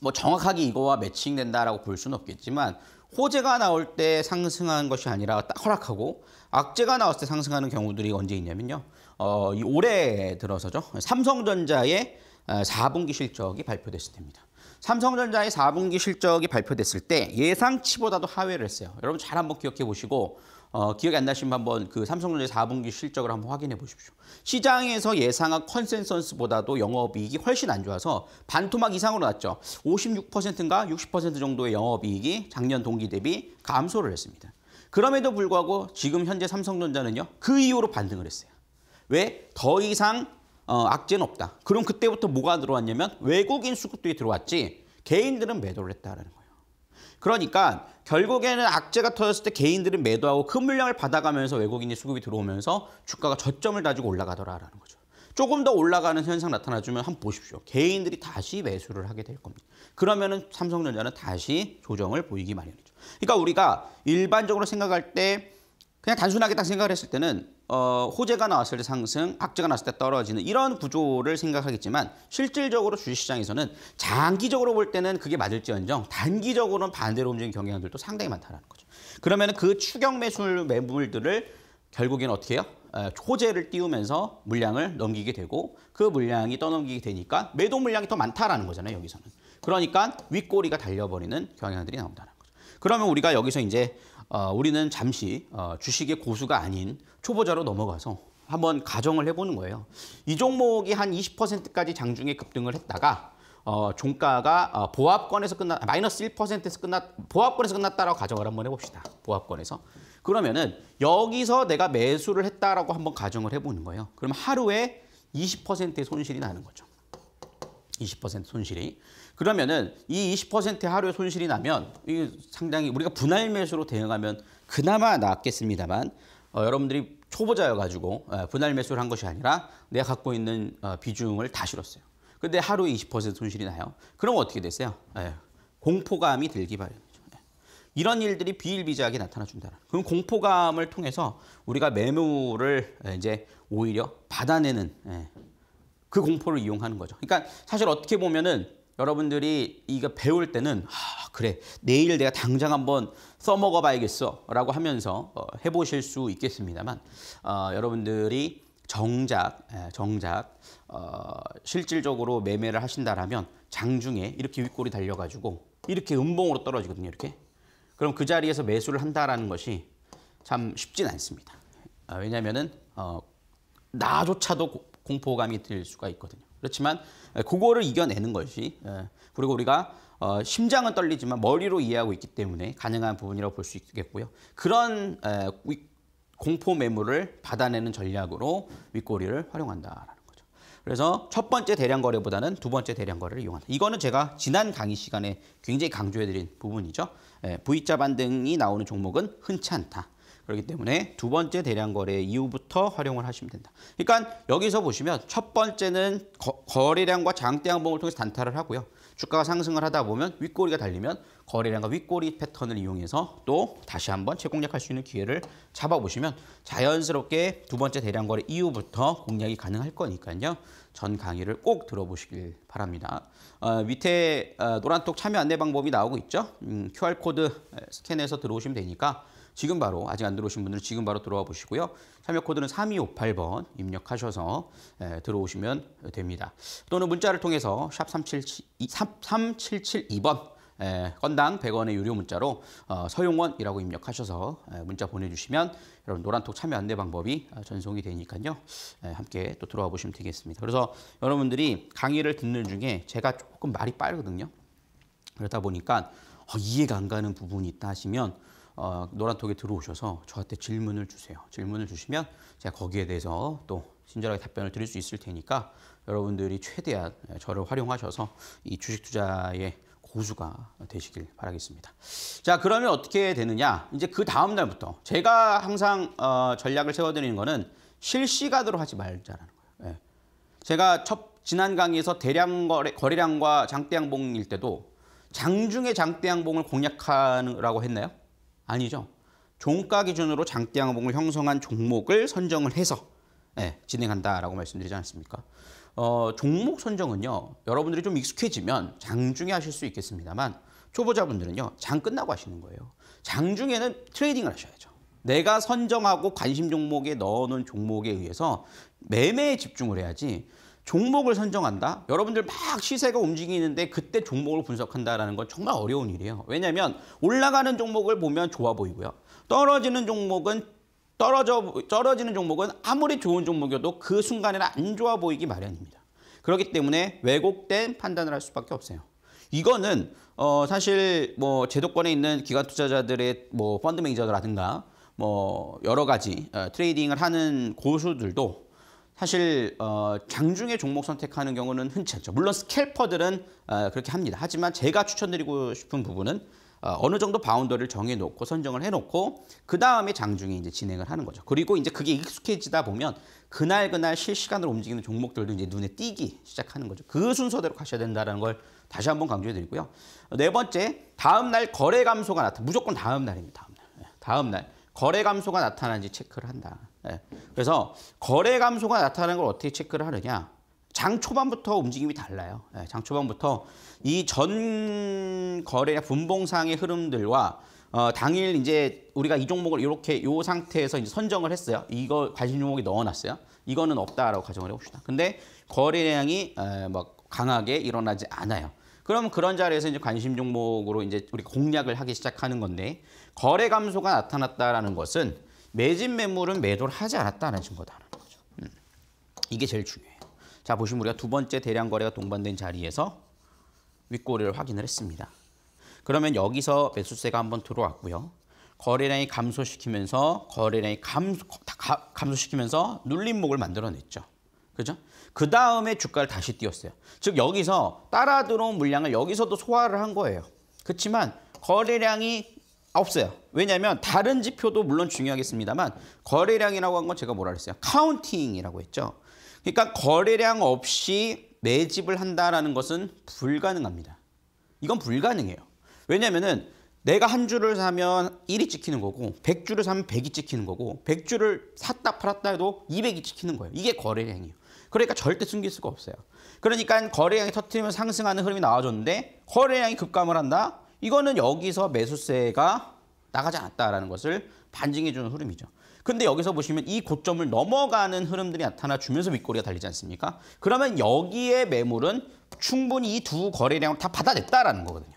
뭐 정확하게 이거와 매칭된다라고 볼 수는 없겠지만 호재가 나올 때 상승한 것이 아니라 딱 허락하고 악재가 나왔을 때 상승하는 경우들이 언제 있냐면요. 어, 이 올해 들어서죠. 삼성전자의 4분기 어, 실적이 발표됐을 때입니다. 삼성전자의 4분기 실적이 발표됐을 때 예상치보다도 하회를 했어요. 여러분 잘 한번 기억해 보시고 어, 기억이 안 나시면 한번 그 삼성전자 4분기 실적을 한번 확인해 보십시오. 시장에서 예상한 컨센서스보다도 영업이익이 훨씬 안 좋아서 반토막 이상으로 났죠. 56%인가 60% 정도의 영업이익이 작년 동기 대비 감소를 했습니다. 그럼에도 불구하고 지금 현재 삼성전자는요. 그 이후로 반등을 했어요. 왜? 더 이상 어, 악재는 없다. 그럼 그때부터 뭐가 들어왔냐면 외국인 수급들이 들어왔지 개인들은 매도를 했다라는 거예요. 그러니까 결국에는 악재가 터졌을 때 개인들은 매도하고 큰 그 물량을 받아가면서 외국인이 수급이 들어오면서 주가가 저점을 다지고 올라가더라라는 거죠. 조금 더 올라가는 현상 나타나주면 한번 보십시오. 개인들이 다시 매수를 하게 될 겁니다. 그러면은 삼성전자는 다시 조정을 보이기 마련이죠. 그러니까 우리가 일반적으로 생각할 때 그냥 단순하게 딱 생각을 했을 때는 어, 호재가 나왔을 때 상승, 악재가 나왔을 때 떨어지는 이런 구조를 생각하겠지만 실질적으로 주식시장에서는 장기적으로 볼 때는 그게 맞을지언정 단기적으로는 반대로 움직이는 경향들도 상당히 많다는 거죠. 그러면 그추경 매수 매물들을 결국엔 어떻게 해요? 호재를 띄우면서 물량을 넘기게 되고 그 물량이 떠넘기게 되니까 매도 물량이 더 많다라는 거잖아요, 여기서는. 그러니까 윗꼬리가 달려버리는 경향들이 나온다는 거죠. 그러면 우리가 여기서 이제 어, 우리는 잠시 어, 주식의 고수가 아닌 초보자로 넘어가서 한번 가정을 해보는 거예요. 이 종목이 한 20%까지 장중에 급등을 했다가 어, 종가가 어, 보합권에서 끝나 마이너스 1%에서 끝났 보합권에서 끝났다라고 가정을 한번 해봅시다. 보합권에서 그러면은 여기서 내가 매수를 했다라고 한번 가정을 해보는 거예요. 그럼 하루에 20%의 손실이 나는 거죠. 20% 손실이. 그러면은 이20%의 하루의 손실이 나면 이 상당히 우리가 분할 매수로 대응하면 그나마 낫겠습니다만 어, 여러분들이 초보자여가지고 예, 분할 매수를 한 것이 아니라 내가 갖고 있는 어, 비중을 다 실었어요. 근데 하루에 20% 손실이 나요. 그럼 어떻게 되세요? 에, 예, 공포감이 들기 마련이죠. 예. 이런 일들이 비일비재하게 나타나준다 그럼 공포감을 통해서 우리가 매물을 이제 오히려 받아내는 에, 그 공포를 이용하는 거죠. 그러니까 사실 어떻게 보면은 여러분들이 이거 배울 때는 아, 그래 내일 내가 당장 한번 써먹어 봐야겠어 라고 하면서 어, 해보실 수 있겠습니다만 어, 여러분들이 정작 예, 정작 어, 실질적으로 매매를 하신다라면 장중에 이렇게 윗골이 달려가지고 이렇게 음봉으로 떨어지거든요 이렇게 그럼 그 자리에서 매수를 한다라는 것이 참 쉽진 않습니다 어, 왜냐하면은 어, 나조차도 공포감이 들 수가 있거든요 그렇지만 예, 그거를 이겨내는 것이 예, 그리고 우리가 어, 심장은 떨리지만 머리로 이해하고 있기 때문에 가능한 부분이라고 볼 수 있겠고요. 그런 에, 예, 공포 매물을 받아내는 전략으로 윗꼬리를 활용한다라는 거죠. 그래서 첫 번째 대량 거래보다는 두 번째 대량 거래를 이용한다. 이거는 제가 지난 강의 시간에 굉장히 강조해드린 부분이죠. 에, V자 반등이 나오는 종목은 흔치 않다. 그렇기 때문에 두 번째 대량 거래 이후부터 활용을 하시면 된다. 그러니까 여기서 보시면 첫 번째는 거, 래량과 장대양봉을 통해서 단타를 하고요. 주가가 상승을 하다 보면 윗꼬리가 달리면 거래량과 윗꼬리 패턴을 이용해서 또 다시 한번 재공략할 수 있는 기회를 잡아보시면 자연스럽게 두 번째 대량 거래 이후부터 공략이 가능할 거니까요. 전 강의를 꼭 들어보시길 바랍니다. 어, 밑에 어, 노란톡 참여 안내 방법이 나오고 있죠. 음, QR코드 스캔해서 들어오시면 되니까 지금 바로 아직 안 들어오신 분들은 지금 바로 들어와 보시고요. 참여 코드는 3258번 입력하셔서 예, 들어오시면 됩니다. 또는 문자를 통해서 샵3 7 3772번 예, 건당 100원의 유료 문자로 어, 서용원이라고 입력하셔서 예, 문자 보내주시면 여러분 노란톡 참여 안내 방법이 어, 전송이 되니까요. 예, 함께 또 들어와 보시면 되겠습니다. 그래서 여러분들이 강의를 듣는 중에 제가 조금 말이 빠르거든요. 그러다 보니까 어, 이해가 안 가는 부분이 있다 하시면 어, 노란톡에 들어오셔서 저한테 질문을 주세요. 질문을 주시면 제가 거기에 대해서 또 친절하게 답변을 드릴 수 있을 테니까 여러분들이 최대한 저를 활용하셔서 이 주식 투자의 고수가 되시길 바라겠습니다. 자, 그러면 어떻게 되느냐? 이제 그 다음 날부터 제가 항상 어, 전략을 세워드리는 거는 실시간으로 하지 말자라는 거예요. 예. 제가 첫 지난 강의에서 대량 거래, 거래량과 장대양봉일 때도 장중에 장대양봉을 공략하라고 했나요? 아니죠. 종가 기준으로 장대양봉을 형성한 종목을 선정을 해서 네, 진행한다라고 말씀드리지 않습니까? 어, 종목 선정은요. 여러분들이 좀 익숙해지면 장중에 하실 수 있겠습니다만 초보자분들은요. 장 끝나고 하시는 거예요. 장중에는 트레이딩을 하셔야죠. 내가 선정하고 관심 종목에 넣어놓은 종목에 의해서 매매에 집중을 해야지 종목을 선정한다? 여러분들 막 시세가 움직이는데 그때 종목을 분석한다라는 건 정말 어려운 일이에요. 왜냐하면 올라가는 종목을 보면 좋아 보이고요. 떨어지는 종목은 떨어져, 떨어지는 종목은 아무리 좋은 종목이어도 그 순간에는 안 좋아 보이기 마련입니다. 그렇기 때문에 왜곡된 판단을 할 수밖에 없어요. 이거는 어 사실 뭐 제도권에 있는 기관 투자자들의 뭐 펀드 매니저라든가 뭐 여러 가지 어, 트레이딩을 하는 고수들도 사실 어, 장중에 종목 선택하는 경우는 흔치 않죠. 물론 스캘퍼들은 어, 그렇게 합니다. 하지만 제가 추천드리고 싶은 부분은 어, 어느 정도 바운더를 정해놓고 선정을 해놓고 그 다음에 장중에 이제 진행을 하는 거죠. 그리고 이제 그게 익숙해지다 보면 그날 그날 실시간으로 움직이는 종목들도 이제 눈에 띄기 시작하는 거죠. 그 순서대로 가셔야 된다는 걸 다시 한번 강조해드리고요. 네 번째, 다음 날 거래 감소가 나타. 무조건 다음 날입니다. 다음 날. 네, 다음 날 거래 감소가 나타나는지 체크를 한다. 예. 그래서 거래 감소가 나타나는 걸 어떻게 체크를 하느냐. 장 초반부터 움직임이 달라요. 예, 장 초반부터 이 전 거래 분봉상의 흐름들과 어, 당일 이제 우리가 이 종목을 이렇게 이 상태에서 이제 선정을 했어요. 이거 관심 종목에 넣어놨어요. 이거는 없다라고 가정을 해봅시다. 근데 거래량이 에, 막 강하게 일어나지 않아요. 그럼 그런 자리에서 이제 관심 종목으로 이제 우리 공략을 하기 시작하는 건데 거래 감소가 나타났다라는 것은 매진 매물은 매도를 하지 않았다는 증거다라는 거죠. 음. 이게 제일 중요해요. 자, 보시면 우리가 두 번째 대량 거래가 동반된 자리에서 윗꼬리를 확인을 했습니다. 그러면 여기서 매수세가 한번 들어왔고요. 거래량이 감소시키면서 거래량이 감, 가, 감소시키면서 눌림목을 만들어냈죠. 그죠? 그 다음에 주가를 다시 띄웠어요. 즉 여기서 따라 들어온 물량을 여기서도 소화를 한 거예요. 그렇지만 거래량이 없어요. 왜냐하면 다른 지표도 물론 중요하겠습니다만 거래량이라고 한 건 제가 뭐라 그랬어요? 카운팅이라고 했죠. 그러니까 거래량 없이 매집을 한다는 것은 불가능합니다. 이건 불가능해요. 왜냐면은 내가 한 줄을 사면 1이 찍히는 거고 1 0 0줄을 사면 100이 찍히는 거고 1 0 0줄을 샀다 팔았다 해도 200이 찍히는 거예요. 이게 거래량이에요. 그러니까 절대 숨길 수가 없어요. 그러니까 거래량이 터트리면 상승하는 흐름이 나와줬는데 거래량이 급감을 한다? 이거는 여기서 매수세가 나가지 않았다라는 것을 반증해 주는 흐름이죠. 근데 여기서 보시면 이 고점을 넘어가는 흐름들이 나타나 주면서 윗꼬리가 달리지 않습니까? 그러면 여기에 매물은 충분히 이 두 거래량을 다 받아냈다라는 거거든요.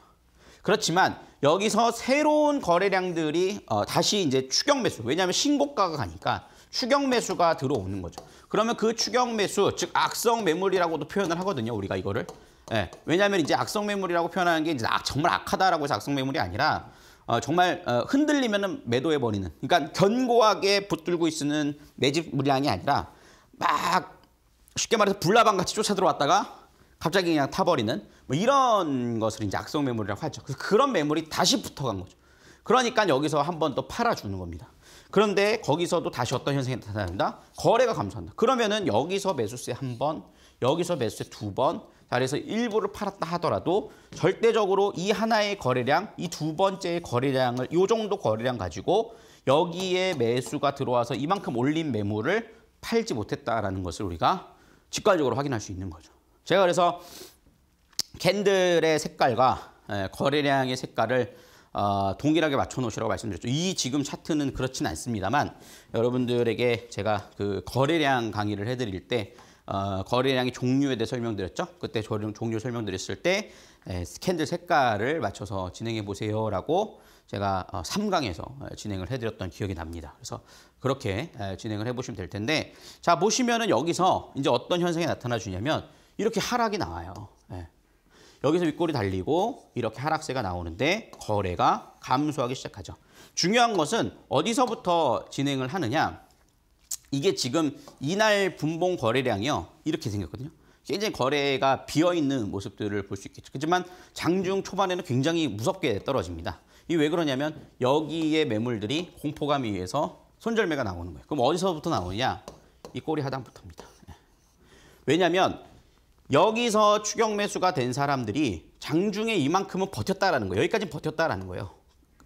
그렇지만 여기서 새로운 거래량들이 어, 다시 이제 추격 매수 왜냐하면 신고가가 가니까 추격 매수가 들어오는 거죠. 그러면 그 추격 매수 즉 악성 매물이라고도 표현을 하거든요. 우리가 이거를 예, 왜냐하면 이제 악성 매물이라고 표현하는 게 이제 정말 악하다라고 해서 악성 매물이 아니라 어, 정말 어, 흔들리면은 매도해 버리는. 그러니까 견고하게 붙들고 있는 매집 물량이 아니라 막 쉽게 말해서 불나방 같이 쫓아 들어왔다가 갑자기 그냥 타버리는 뭐 이런 것을 이제 악성 매물이라고 하죠. 그래서 그런 매물이 다시 붙어간 거죠. 그러니까 여기서 한번또 팔아주는 겁니다. 그런데 거기서도 다시 어떤 현상이 나타납니다. 거래가 감소한다. 그러면은 여기서 매수세 한번 여기서 매수세 두 번, 자리에서 일부를 팔았다 하더라도 절대적으로 이 하나의 거래량, 이 두 번째의 거래량을 이 정도 거래량 가지고 여기에 매수가 들어와서 이만큼 올린 매물을 팔지 못했다라는 것을 우리가 직관적으로 확인할 수 있는 거죠. 제가 그래서 캔들의 색깔과 예, 거래량의 색깔을 어, 동일하게 맞춰놓으시라고 말씀드렸죠. 이 지금 차트는 그렇진 않습니다만 여러분들에게 제가 그 거래량 강의를 해드릴 때 어, 거래량의 종류에 대해 설명드렸죠. 그때 종류 설명드렸을 때 에, 스캔들 색깔을 맞춰서 진행해 보세요라고 제가 어, 3강에서 진행을 해드렸던 기억이 납니다. 그래서 그렇게 에, 진행을 해보시면 될 텐데 자 보시면은 여기서 이제 어떤 현상이 나타나 주냐면 이렇게 하락이 나와요. 예. 여기서 윗골이 달리고 이렇게 하락세가 나오는데 거래가 감소하기 시작하죠. 중요한 것은 어디서부터 진행을 하느냐 이게 지금 이날 분봉 거래량이요. 이렇게 생겼거든요. 굉장히 거래가 비어있는 모습들을 볼 수 있겠죠. 그렇지만 장중 초반에는 굉장히 무섭게 떨어집니다. 이 왜 그러냐면 여기에 매물들이 공포감에 의해서 손절매가 나오는 거예요. 그럼 어디서부터 나오냐? 이 꼬리 하단부터입니다. 예. 왜냐하면 여기서 추격 매수가 된 사람들이 장중에 이만큼은 버텼다라는 거예요. 여기까지 버텼다라는 거예요.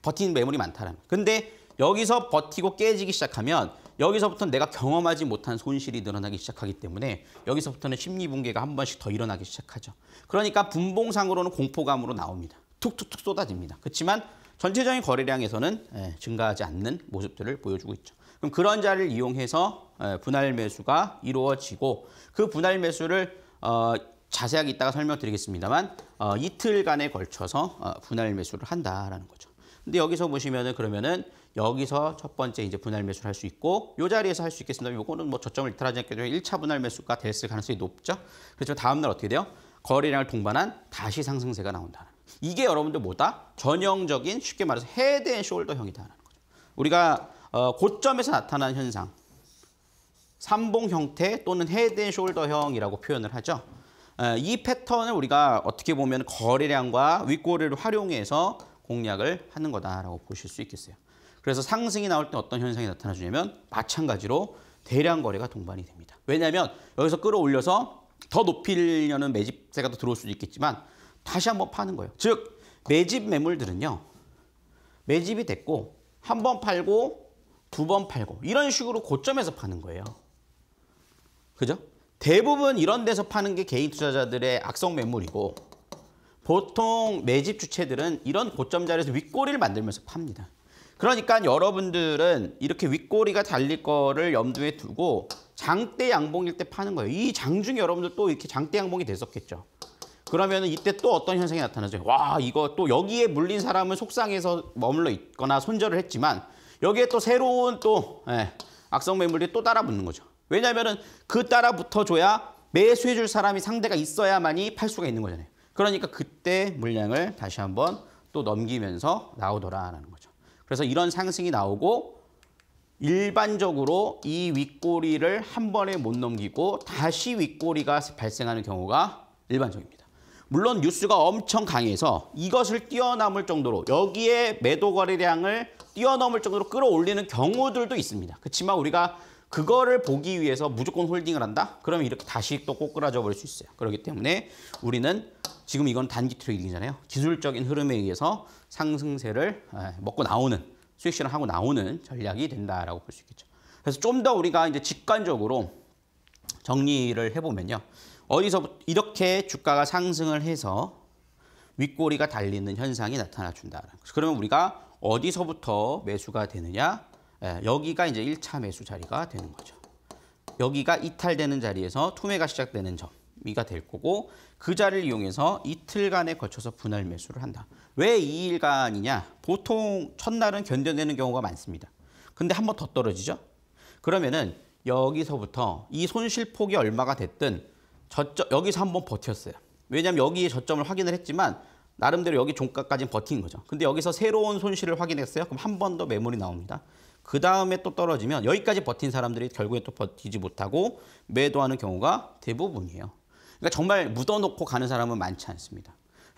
버틴 매물이 많다라는 거예요. 근데 여기서 버티고 깨지기 시작하면 여기서부터 내가 경험하지 못한 손실이 늘어나기 시작하기 때문에 여기서부터는 심리 붕괴가 한 번씩 더 일어나기 시작하죠. 그러니까 분봉상으로는 공포감으로 나옵니다. 툭툭툭 쏟아집니다. 그렇지만 전체적인 거래량에서는 예, 증가하지 않는 모습들을 보여주고 있죠. 그럼 그런 자를 리 이용해서 예, 분할 매수가 이루어지고 그 분할 매수를 어, 자세하게 이따가 설명드리겠습니다만 어, 이틀간에 걸쳐서 어, 분할 매수를 한다라는 거죠. 근데 여기서 보시면은 그러면은 여기서 첫 번째 이제 분할 매수를 할 수 있고 이 자리에서 할 수 있겠습니다. 이거는 뭐 저점을 이탈하지 않게 되면 1차 분할 매수가 됐을 가능성이 높죠. 그렇죠 다음 날 어떻게 돼요? 거래량을 동반한 다시 상승세가 나온다 이게 여러분들 뭐다? 전형적인 쉽게 말해서 헤드 앤 숄더형이다라는 거죠. 우리가 어, 고점에서 나타난 현상 삼봉 형태 또는 헤드 앤 숄더형이라고 표현을 하죠. 이 패턴을 우리가 어떻게 보면 거래량과 윗꼬리를 활용해서 공략을 하는 거다라고 보실 수 있겠어요. 그래서 상승이 나올 때 어떤 현상이 나타나주냐면 마찬가지로 대량 거래가 동반이 됩니다. 왜냐하면 여기서 끌어올려서 더 높이려는 매집세가 더 들어올 수도 있겠지만 다시 한번 파는 거예요. 즉 매집 매물들은요. 매집이 됐고 한 번 팔고 두 번 팔고 이런 식으로 고점에서 파는 거예요. 그죠? 대부분 이런 데서 파는 게 개인 투자자들의 악성 매물이고 보통 매집 주체들은 이런 고점 자리에서 윗꼬리를 만들면서 팝니다. 그러니까 여러분들은 이렇게 윗꼬리가 달릴 거를 염두에 두고 장대 양봉일 때 파는 거예요. 이 장중에 여러분들 또 이렇게 장대 양봉이 됐었겠죠. 그러면 이때 또 어떤 현상이 나타나죠? 와 이거 또 여기에 물린 사람은 속상해서 머물러 있거나 손절을 했지만 여기에 또 새로운 또 예, 악성 매물이 또 따라붙는 거죠. 왜냐하면 그 따라 붙어줘야 매수해줄 사람이 상대가 있어야만이 팔 수가 있는 거잖아요. 그러니까 그때 물량을 다시 한번 또 넘기면서 나오더라라는 거죠. 그래서 이런 상승이 나오고 일반적으로 이 윗꼬리를 한 번에 못 넘기고 다시 윗꼬리가 발생하는 경우가 일반적입니다. 물론 뉴스가 엄청 강해서 이것을 뛰어넘을 정도로 여기에 매도 거래량을 뛰어넘을 정도로 끌어올리는 경우들도 있습니다. 그렇지만 우리가 그거를 보기 위해서 무조건 홀딩을 한다? 그러면 이렇게 다시 또 꼬꾸라져 버릴 수 있어요. 그렇기 때문에 우리는 지금 이건 단기 트레이딩이잖아요. 기술적인 흐름에 의해서 상승세를 예, 먹고 나오는 수익 실현하고 나오는 전략이 된다라고 볼 수 있겠죠. 그래서 좀 더 우리가 이제 직관적으로 정리를 해보면요. 어디서 이렇게 주가가 상승을 해서 윗꼬리가 달리는 현상이 나타나 준다. 그러면 우리가 어디서부터 매수가 되느냐? 예, 여기가 이제 1차 매수 자리가 되는 거죠. 여기가 이탈되는 자리에서 투매가 시작되는 점이가 될 거고 그 자리를 이용해서 이틀간에 걸쳐서 분할 매수를 한다. 왜2일간이냐 보통 첫날은 견뎌내는 경우가 많습니다. 근데 한 번 더 떨어지죠? 그러면은 여기서부터 이 손실폭이 얼마가 됐든 저점, 여기서 한 번 버텼어요. 왜냐하면 여기에 저점을 확인을 했지만 나름대로 여기 종가까지 버틴 거죠. 근데 여기서 새로운 손실을 확인했어요. 그럼 한 번 더 매물이 나옵니다. 그 다음에 또 떨어지면 여기까지 버틴 사람들이 결국에 또 버티지 못하고 매도하는 경우가 대부분이에요. 그러니까 정말 묻어놓고 가는 사람은 많지 않습니다.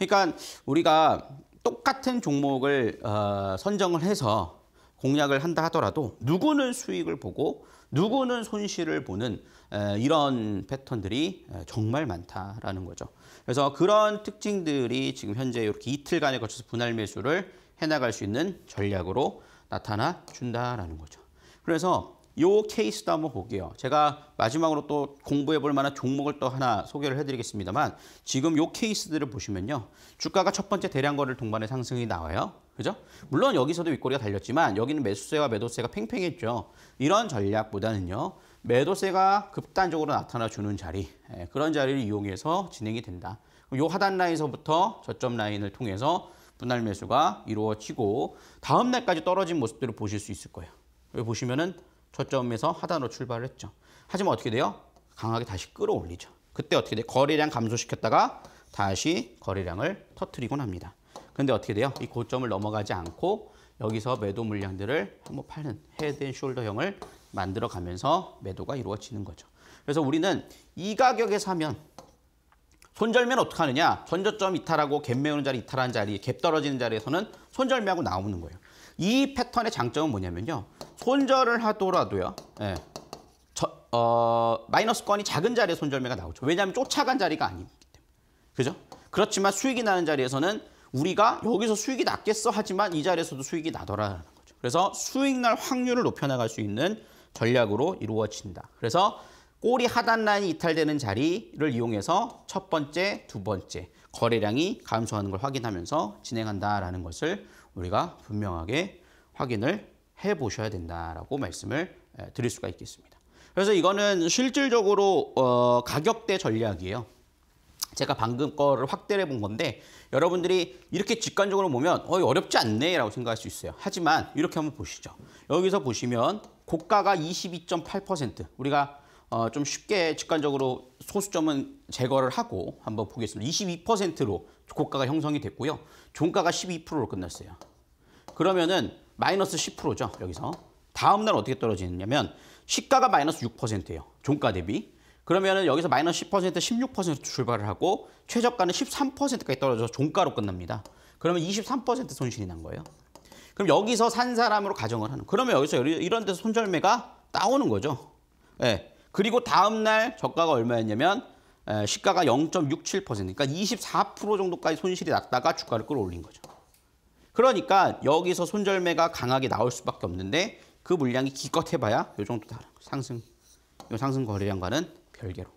그러니까 우리가 똑같은 종목을 어, 선정을 해서 공략을 한다 하더라도 누구는 수익을 보고 누구는 손실을 보는 에, 이런 패턴들이 정말 많다라는 거죠. 그래서 그런 특징들이 지금 현재 이렇게 이틀간에 걸쳐서 분할 매수를 해나갈 수 있는 전략으로 나타나 준다라는 거죠. 그래서 요 케이스도 한번 볼게요. 제가 마지막으로 또 공부해 볼 만한 종목을 또 하나 소개를 해드리겠습니다만 지금 요 케이스들을 보시면요. 주가가 첫 번째 대량 거래를 동반해 상승이 나와요. 그죠? 물론 여기서도 윗꼬리가 달렸지만 여기는 매수세와 매도세가 팽팽했죠. 이런 전략보다는요. 매도세가 급단적으로 나타나 주는 자리, 예, 그런 자리를 이용해서 진행이 된다. 요 하단 라인서부터 에 저점 라인을 통해서 분할 매수가 이루어지고 다음 날까지 떨어진 모습들을 보실 수 있을 거예요. 여기 보시면은 초점에서 하단으로 출발을 했죠. 하지만 어떻게 돼요? 강하게 다시 끌어올리죠. 그때 어떻게 돼요? 거래량 감소시켰다가 다시 거래량을 터트리곤 합니다. 근데 어떻게 돼요? 이 고점을 넘어가지 않고 여기서 매도 물량들을 한번 파는 헤드 앤 숄더형을 만들어 가면서 매도가 이루어지는 거죠. 그래서 우리는 이 가격에 사면 손절매는 어떻게 하느냐? 전저점 이탈하고 갭 메우는 자리 이탈한 자리, 갭 떨어지는 자리에서는 손절매하고 나오는 거예요. 이 패턴의 장점은 뭐냐면요. 손절을 하더라도요. 예. 저, 어, 마이너스권이 작은 자리에 손절매가 나오죠. 왜냐하면 쫓아간 자리가 아니기 때문에. 그죠? 그렇지만 수익이 나는 자리에서는 우리가 여기서 수익이 났겠어 하지만 이 자리에서도 수익이 나더라는 거죠. 그래서 수익 날 확률을 높여나갈 수 있는 전략으로 이루어진다. 그래서 꼬리 하단 라인이 이탈되는 자리를 이용해서 첫 번째, 두 번째 거래량이 감소하는 걸 확인하면서 진행한다라는 것을 우리가 분명하게 확인을 해보셔야 된다라고 말씀을 예, 드릴 수가 있겠습니다. 그래서 이거는 실질적으로 어, 가격대 전략이에요. 제가 방금 거를 확대해 를본 건데 여러분들이 이렇게 직관적으로 보면 어, 어렵지 않네 라고 생각할 수 있어요. 하지만 이렇게 한번 보시죠. 여기서 보시면 고가가 22.8% 우리가 어, 좀 쉽게 직관적으로 소수점은 제거를 하고 한번 보겠습니다. 22%로 고가가 형성이 됐고요. 종가가 12%로 끝났어요. 그러면은 마이너스 10%죠. 여기서. 다음 날 어떻게 떨어지느냐면 시가가 마이너스 6%예요. 종가 대비. 그러면은 여기서 마이너스 10% 16% 출발을 하고 최저가는 13%까지 떨어져서 종가로 끝납니다. 그러면 23% 손실이 난 거예요. 그럼 여기서 산 사람으로 가정을 하는. 그러면 여기서 이런 데서 손절매가 나오는 거죠. 예. 네. 그리고 다음 날 저가가 얼마였냐면 예, 시가가 0 6 7 그러니까 24% 정도까지 손실이 났다가 주가를 끌어올린 거죠. 그러니까 여기서 손절매가 강하게 나올 수밖에 없는데 그 물량이 기껏 해봐야 요 정도 다 상승 요 상승 거래량과는 별개로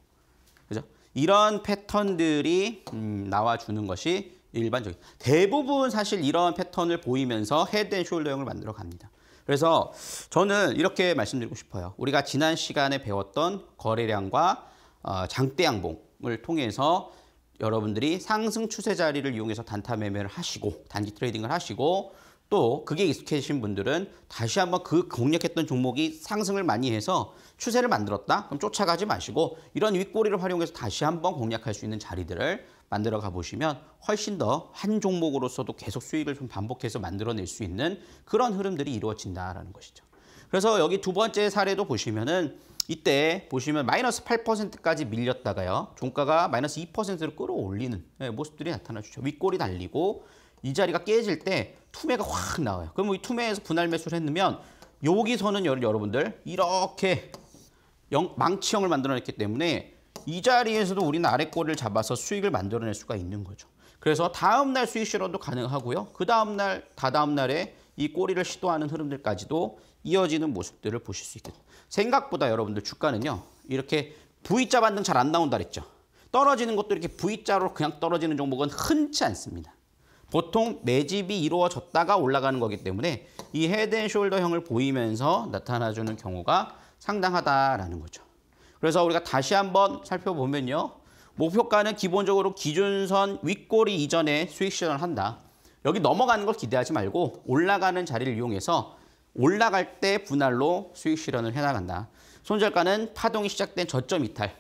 그죠? 이런 패턴들이 음, 나와주는 것이 일반적인 대부분 사실 이런 패턴을 보이면서 헤드 앤 숄더형을 만들어 갑니다. 그래서 저는 이렇게 말씀드리고 싶어요. 우리가 지난 시간에 배웠던 거래량과 어, 장대 양봉을 통해서 여러분들이 상승 추세 자리를 이용해서 단타 매매를 하시고 단기 트레이딩을 하시고 또 그게 익숙해지신 분들은 다시 한번 그 공략했던 종목이 상승을 많이 해서 추세를 만들었다? 그럼 쫓아가지 마시고 이런 윗꼬리를 활용해서 다시 한번 공략할 수 있는 자리들을 만들어 가보시면 훨씬 더 한 종목으로서도 계속 수익을 좀 반복해서 만들어낼 수 있는 그런 흐름들이 이루어진다라는 것이죠. 그래서 여기 두 번째 사례도 보시면은 이때 보시면 마이너스 8%까지 밀렸다가요. 종가가 마이너스 2%로 끌어올리는 예, 모습들이 나타나주죠. 윗골이 달리고이 자리가 깨질 때 투매가 확 나와요. 그럼 이 투매에서 분할 매수를 했으면 여기서는 여러분들 이렇게 망치형을 만들어냈기 때문에 이 자리에서도 우리는 아래 꼬리를 잡아서 수익을 만들어낼 수가 있는 거죠. 그래서 다음날 수익 실현도 가능하고요. 그 다음날, 다다음날에 이 꼬리를 시도하는 흐름들까지도 이어지는 모습들을 보실 수있겠 됩니다. 생각보다 여러분들 주가는요. 이렇게 V자 반등 잘 안 나온다 그랬죠. 떨어지는 것도 이렇게 V자로 그냥 떨어지는 종목은 흔치 않습니다. 보통 매집이 이루어졌다가 올라가는 거기 때문에 이 헤드앤숄더형을 보이면서 나타나주는 경우가 상당하다라는 거죠. 그래서 우리가 다시 한번 살펴보면요. 목표가는 기본적으로 기준선 윗꼬리 이전에 수익 실현을 한다. 여기 넘어가는 걸 기대하지 말고 올라가는 자리를 이용해서 올라갈 때 분할로 수익 실현을 해나간다. 손절가는 파동이 시작된 저점 이탈.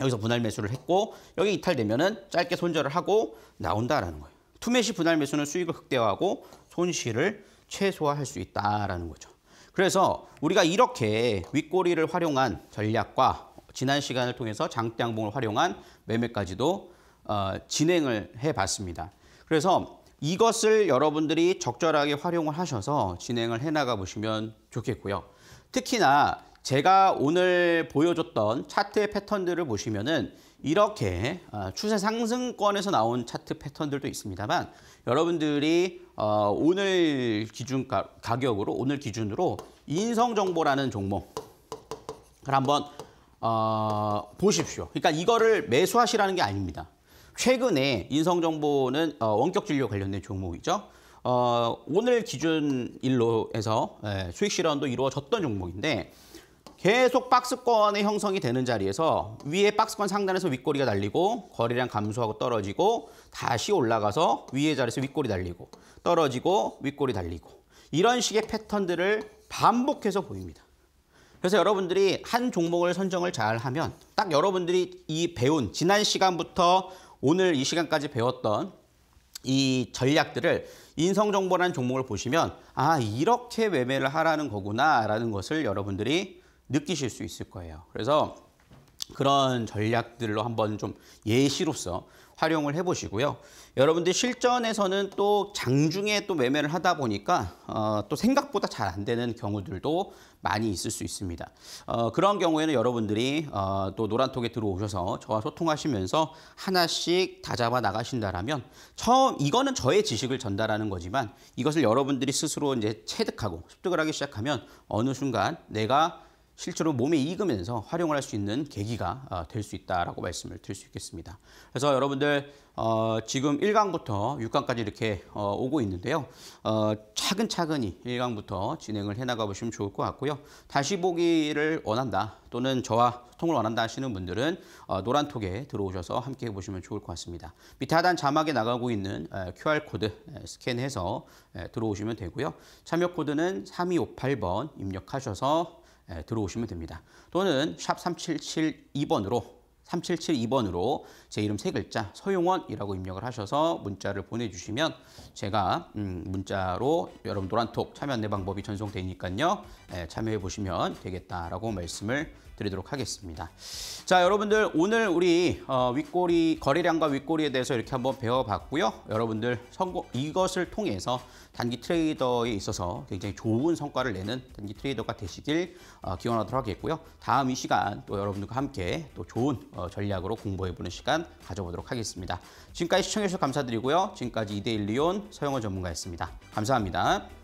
여기서 분할 매수를 했고 여기 이탈되면은 짧게 손절을 하고 나온다라는 거예요. 투매시 분할 매수는 수익을 극대화하고 손실을 최소화할 수 있다라는 거죠. 그래서 우리가 이렇게 윗꼬리를 활용한 전략과 지난 시간을 통해서 장대 양봉을 활용한 매매까지도 어, 진행을 해봤습니다. 그래서 이것을 여러분들이 적절하게 활용을 하셔서 진행을 해나가 보시면 좋겠고요. 특히나 제가 오늘 보여줬던 차트의 패턴들을 보시면은 이렇게 아, 추세 상승권에서 나온 차트 패턴들도 있습니다만 여러분들이 어, 오늘 기준 가격으로 오늘 기준으로 인성정보라는 종목을 한번 어, 보십시오. 그러니까 이거를 매수하시라는 게 아닙니다. 최근에 인성정보는 어, 원격 진료 관련된 종목이죠. 어, 오늘 기준일로 해서 예, 수익 실현도 이루어졌던 종목인데 계속 박스권의 형성이 되는 자리에서 위에 박스권 상단에서 윗꼬리가 달리고 거래량 감소하고 떨어지고 다시 올라가서 위에 자리에서 윗꼬리 달리고 떨어지고 윗꼬리 달리고 이런 식의 패턴들을 반복해서 보입니다. 그래서 여러분들이 한 종목을 선정을 잘하면 딱 여러분들이 이 배운 지난 시간부터 오늘 이 시간까지 배웠던 이 전략들을 인성정보라는 종목을 보시면 아 이렇게 매매를 하라는 거구나라는 것을 여러분들이 느끼실 수 있을 거예요. 그래서 그런 전략들로 한번 좀 예시로서 활용을 해보시고요. 여러분들 실전에서는 또 장중에 또 매매를 하다 보니까 어, 또 생각보다 잘 안 되는 경우들도 많이 있을 수 있습니다. 어, 그런 경우에는 여러분들이 어, 또 노란톡에 들어오셔서 저와 소통하시면서 하나씩 다 잡아 나가신다라면 처음 이거는 저의 지식을 전달하는 거지만 이것을 여러분들이 스스로 이제 체득하고 습득을 하기 시작하면 어느 순간 내가 실제로 몸에 익으면서 활용을 할 수 있는 계기가 어, 될수 있다라고 말씀을 드릴 수 있겠습니다. 그래서 여러분들 어, 지금 1강부터 6강까지 이렇게 어, 오고 있는데요. 어, 차근차근히 1강부터 진행을 해나가 보시면 좋을 것 같고요. 다시 보기를 원한다 또는 저와 소통을 원한다 하시는 분들은 어, 노란톡에 들어오셔서 함께 해보시면 좋을 것 같습니다. 밑에 하단 자막에 나가고 있는 QR코드 스캔해서 들어오시면 되고요. 참여 코드는 3258번 입력하셔서 예, 들어오시면 됩니다. 또는 샵 3772번으로 3772번으로 제 이름 세 글자 서용원이라고 입력을 하셔서 문자를 보내주시면 제가 음, 문자로 여러분 노란톡 참여 안내 방법이 전송되니까요. 예, 참여해 보시면 되겠다라고 말씀을 드리도록 하겠습니다. 자, 여러분들 오늘 우리 어, 윗꼬리 거래량과 윗꼬리에 대해서 이렇게 한번 배워봤고요. 여러분들 성공 이것을 통해서 단기 트레이더에 있어서 굉장히 좋은 성과를 내는 단기 트레이더가 되시길 어, 기원하도록 하겠고요. 다음 이 시간 또 여러분들과 함께 또 좋은 어, 전략으로 공부해보는 시간 가져보도록 하겠습니다. 지금까지 시청해주셔서 감사드리고요. 지금까지 이데일리온 서영호 전문가였습니다. 감사합니다.